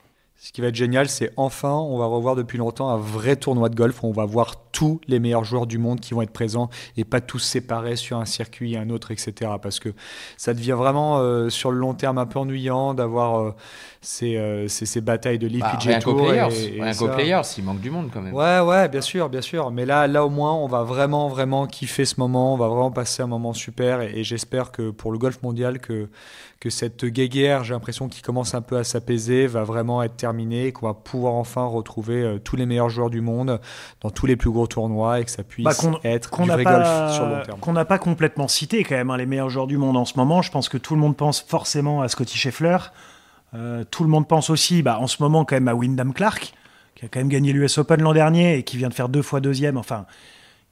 Ce qui va être génial, c'est enfin, on va revoir depuis longtemps un vrai tournoi de golf où on va voir tous les meilleurs joueurs du monde qui vont être présents et pas tous séparés sur un circuit et un autre, etc. Parce que ça devient vraiment euh, sur le long terme un peu ennuyant d'avoir euh, euh, ces, ces, batailles de Leaf bah, et qu'aux player rien co-player, s'il manque du monde quand même. Ouais, ouais, bien sûr, bien sûr. Mais là, là au moins, on va vraiment, vraiment kiffer ce moment. On va vraiment passer un moment super et, j'espère que pour le golf mondial, que, que cette guéguerre, j'ai l'impression qu'il commence un peu à s'apaiser, va vraiment être terminée qu'on va pouvoir enfin retrouver euh, tous les meilleurs joueurs du monde dans tous les plus gros tournois et que ça puisse bah, être qu'on du sur long terme. Qu'on n'a pas complètement cité quand même hein, les meilleurs joueurs du monde en ce moment. Je pense que tout le monde pense forcément à Scotty Scheffler. Euh, tout le monde pense aussi bah, en ce moment quand même à Wyndham Clark, qui a quand même gagné l'US Open l'an dernier et qui vient de faire deux fois deuxième. Enfin,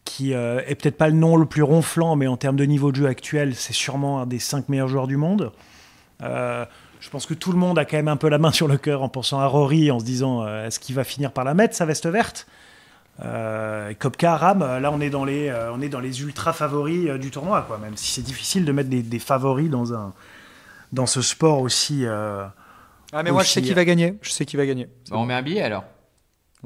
qui euh, est peut-être pas le nom le plus ronflant, mais en termes de niveau de jeu actuel, c'est sûrement un des cinq meilleurs joueurs du monde. Euh, je pense que tout le monde a quand même un peu la main sur le cœur en pensant à Rory, en se disant euh, est-ce qu'il va finir par la mettre, sa veste verte euh, Kopka, Ram, euh, là on est dans les, euh, on est dans les ultra favoris du tournoi, quoi, même si c'est difficile de mettre des, favoris dans, un, dans ce sport aussi. ah, mais moi je sais qui va gagner, je sais va gagner. on met un billet alors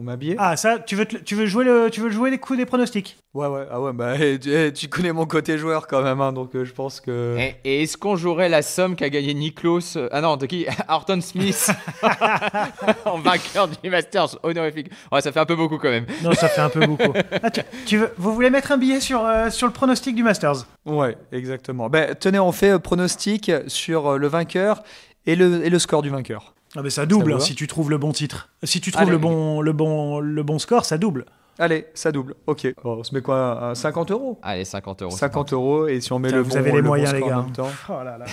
m'a billet Ah, ça, tu veux, tu, veux jouer le, tu veux jouer les coups des pronostics Ouais, ouais, ah ouais, bah eh, eh, tu, connais mon côté joueur quand même, hein, donc euh, je pense que. Eh, et, est-ce qu'on jouerait la somme qu'a gagné Niklos euh, Ah non, de qui Horton Smith en vainqueur du Masters honorifique. Ouais, ça fait un peu beaucoup quand même. Non, ça fait un peu beaucoup. Ah, tu, veux, vous voulez mettre un billet sur, euh, sur le pronostic du Masters Ouais, exactement. Ben, tenez, on fait pronostic sur le vainqueur et le, et le score du vainqueur. Ah mais ça double hein, si tu trouves le bon titre. Si tu trouves le bon, le, bon, le bon score, ça double. Allez, ça double. Ok. on se met quoi 50 euros Allez, 50 euros. 50 euros et si on met le vous Vous avez les moyens, les gars. Oh là là.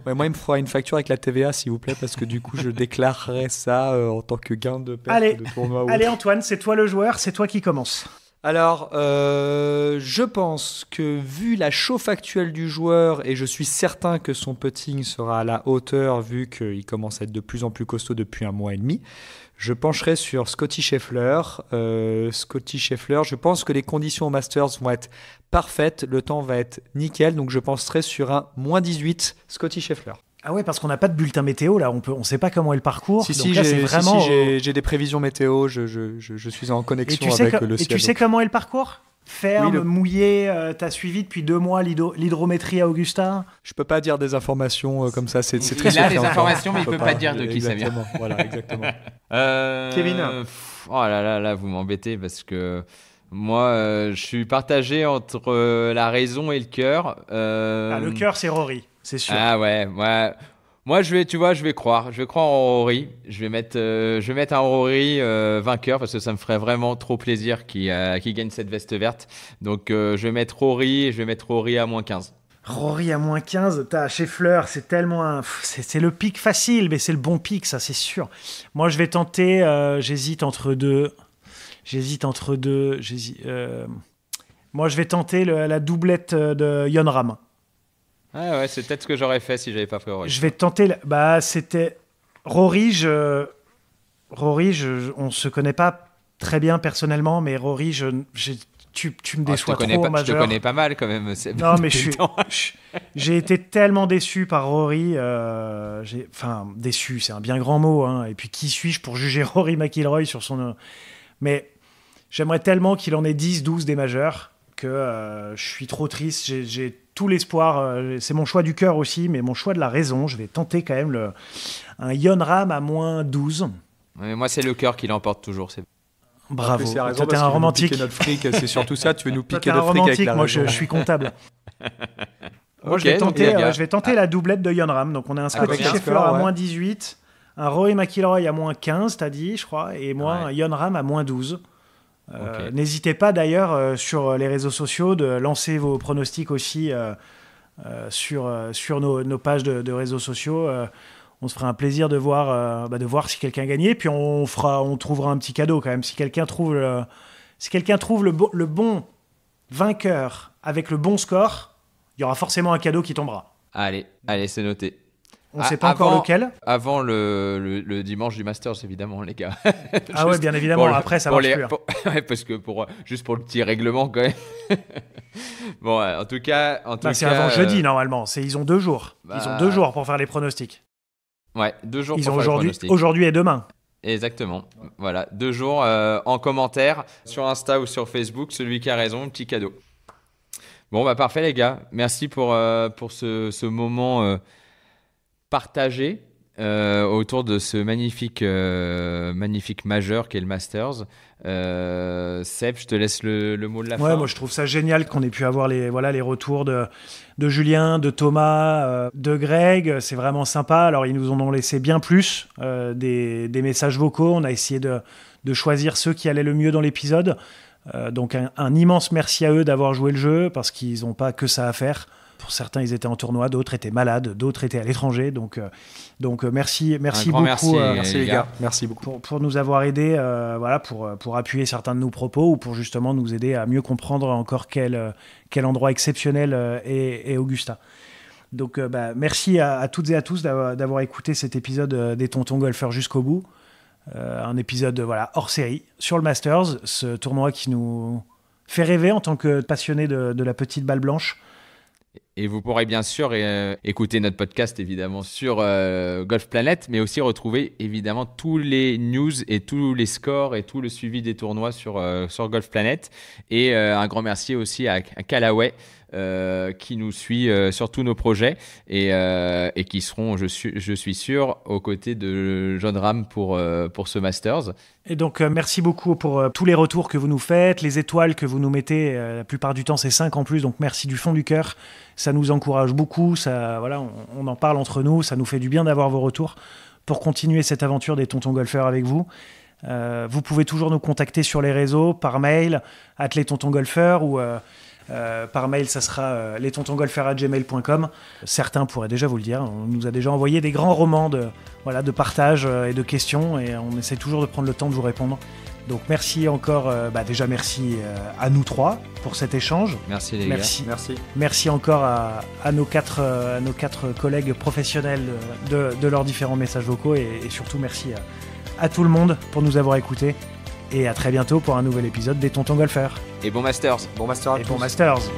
moi, il me fera une facture avec la TVA, s'il vous plaît, parce que du coup, je déclarerai ça euh, en tant que gain de perte de tournoi. Allez, Antoine, c'est toi le joueur, c'est toi qui commence. Alors, euh, je pense que vu la chauffe actuelle du joueur, et je suis certain que son putting sera à la hauteur vu qu'il commence à être de plus en plus costaud depuis un mois et demi, je pencherai sur Scotty Scheffler. Euh, Scotty Scheffler, je pense que les conditions au Masters vont être parfaites, le temps va être nickel, donc je penserai sur un moins 18 Scotty Scheffler. Ah ouais, parce qu'on n'a pas de bulletin météo là, on peut, on sait pas comment est le parcours. Si, si, j'ai vraiment... si, euh, des prévisions météo, je, je, je, suis en connexion avec le ciel. Et tu sais comment est le parcours Ferme, mouillé, euh, t'as suivi depuis deux mois l'hydrométrie à Augustin Je peux pas dire des informations euh, comme ça, c'est très Il a des informations, mais il peut pas, dire de qui ça vient. Voilà, exactement. Kevin Oh là là, là, vous m'embêtez parce que moi, je suis partagé entre la raison et le cœur. Ah, le cœur, c'est Rory. Ah ouais, Moi, je vais, tu vois, je vais croire. Je vais croire en Rory. Je vais mettre, euh, je mettre un Rory euh, vainqueur parce que ça me ferait vraiment trop plaisir qu'il euh, gagne cette veste verte. Donc, je vais mettre Rory je vais mettre Rory à moins 15. Rory à moins 15, as, chez Fleur, c'est tellement C'est le pic facile, mais c'est le bon pic, ça, c'est sûr. Moi, je vais tenter, j'hésite entre deux. J'hésite entre deux. Moi, je vais tenter la doublette de Yon Ram. Ah ouais, c'est peut-être ce que j'aurais fait si j'avais pas fait Rory. Je vais tenter. Bah, c'était Rory. Je... Rory, on se connaît pas très bien personnellement, mais Rory, je... Tu, tu, me ah, déçois trop. Pas, je te connais pas mal quand même. Non, mais j'ai été tellement déçu par Rory. Euh, enfin, déçu, c'est un bien grand mot. Hein. Et puis, qui suis-je pour juger Rory McIlroy sur son. Mais j'aimerais tellement qu'il en ait 10, 12 des majeurs que euh, je suis trop triste. J'ai l'espoir. Euh, c'est mon choix du cœur aussi, mais mon choix de la raison. Je vais tenter quand même le, un ram à moins 12. Mais moi, c'est le cœur qui l'emporte toujours. C'est... Bravo. t'es un romantique. Notre fric, c'est surtout ça. Tu veux nous piquer notre fric Moi, je, suis comptable. moi, euh, je vais tenter, la doublette de Yon-Ram Donc, on a un ah, Scotty à moins 18, un Roy McIlroy à moins 15, t'as dit, je crois, et moi, un Yon-Ram à moins 12. Euh, n'hésitez pas d'ailleurs euh, sur les réseaux sociaux de lancer vos pronostics aussi euh, sur, sur nos, pages de, réseaux sociaux on se fera un plaisir de voir, bah, de voir si quelqu'un gagnait. Puis on, fera, on trouvera un petit cadeau quand même. Si quelqu'un trouve, le, si quelqu'un trouve le, bon vainqueur avec le bon score, il y aura forcément un cadeau qui tombera. Allez, allez, c'est noté. On ne sait pas ah, encore lequel. Avant le, dimanche du Masters, évidemment, les gars. ah ouais, bien évidemment. Après, ça va plus. Hein. parce que pour juste pour le petit règlement quand même. bon, en tout cas, en bah, c'est avant jeudi euh, normalement. C'est ils ont deux jours. Ils ont deux bah. jours pour faire les pronostics. Ouais, deux jours. Ils ont aujourd'hui, aujourd'hui et demain. Exactement. Voilà, deux jours euh, en commentaire sur Insta ou sur Facebook. Celui qui a raison, petit cadeau. Bon, bah parfait les gars. Merci pour euh, pour ce, ce moment partagé euh, autour de ce magnifique, euh, magnifique majeur qu'est le Masters. Euh, Seb, je te laisse le, mot de la fin. Moi, je trouve ça génial qu'on ait pu avoir les, voilà, les retours de, de Julien, de Thomas, de Greg. C'est vraiment sympa. Alors, ils nous en ont laissé bien plus des, des, messages vocaux. On a essayé de, de, choisir ceux qui allaient le mieux dans l'épisode. donc, un, un, immense merci à eux d'avoir joué le jeu parce qu'ils n'ont pas que ça à faire. Pour certains, ils étaient en tournoi, d'autres étaient malades, d'autres étaient à l'étranger. Donc, euh, donc euh, merci, merci beaucoup, merci, euh, les gars, merci beaucoup pour, nous avoir aidés, voilà, pour pour appuyer certains de nos propos ou pour justement nous aider à mieux comprendre encore quel quel endroit exceptionnel est, Augusta. Donc, bah, merci à, toutes et à tous d'avoir écouté cet épisode des Tontons Golfeurs jusqu'au bout. un épisode voilà, hors série sur le Masters, ce tournoi qui nous fait rêver en tant que passionné de, de, la petite balle blanche. Et vous pourrez bien sûr euh, écouter notre podcast évidemment sur euh, Golf Planet, mais aussi retrouver évidemment tous les news et tous les scores et tout le suivi des tournois sur, euh, Golf Planet. Et un grand merci aussi à, à Callaway euh, qui nous suit euh, sur tous nos projets et, euh, qui seront, je suis, je suis sûr, aux côtés de John Ram pour, pour ce Masters. Et donc, merci beaucoup pour tous les retours que vous nous faites, les étoiles que vous nous mettez. la plupart du temps, c'est 5 en plus, donc merci du fond du cœur. Ça nous encourage beaucoup, ça, voilà, on, en parle entre nous, ça nous fait du bien d'avoir vos retours pour continuer cette aventure des tontons golfeurs avec vous. vous pouvez toujours nous contacter sur les réseaux, par mail, les tonton golfeur ou euh, par mail, ça sera euh, Certains pourraient déjà vous le dire. On nous a déjà envoyé des grands romans de, voilà, de partage euh, et de questions et on essaie toujours de prendre le temps de vous répondre. Donc merci encore, euh, bah, déjà merci à nous trois pour cet échange. Merci les merci. gars. Merci. Merci encore à, nos, quatre, à nos quatre collègues professionnels de, leurs différents messages vocaux et, surtout merci à, à tout le monde pour nous avoir écoutés et à très bientôt pour un nouvel épisode des Tontons Golfeurs. Et bon Masters. Bon Masters Et bon Masters.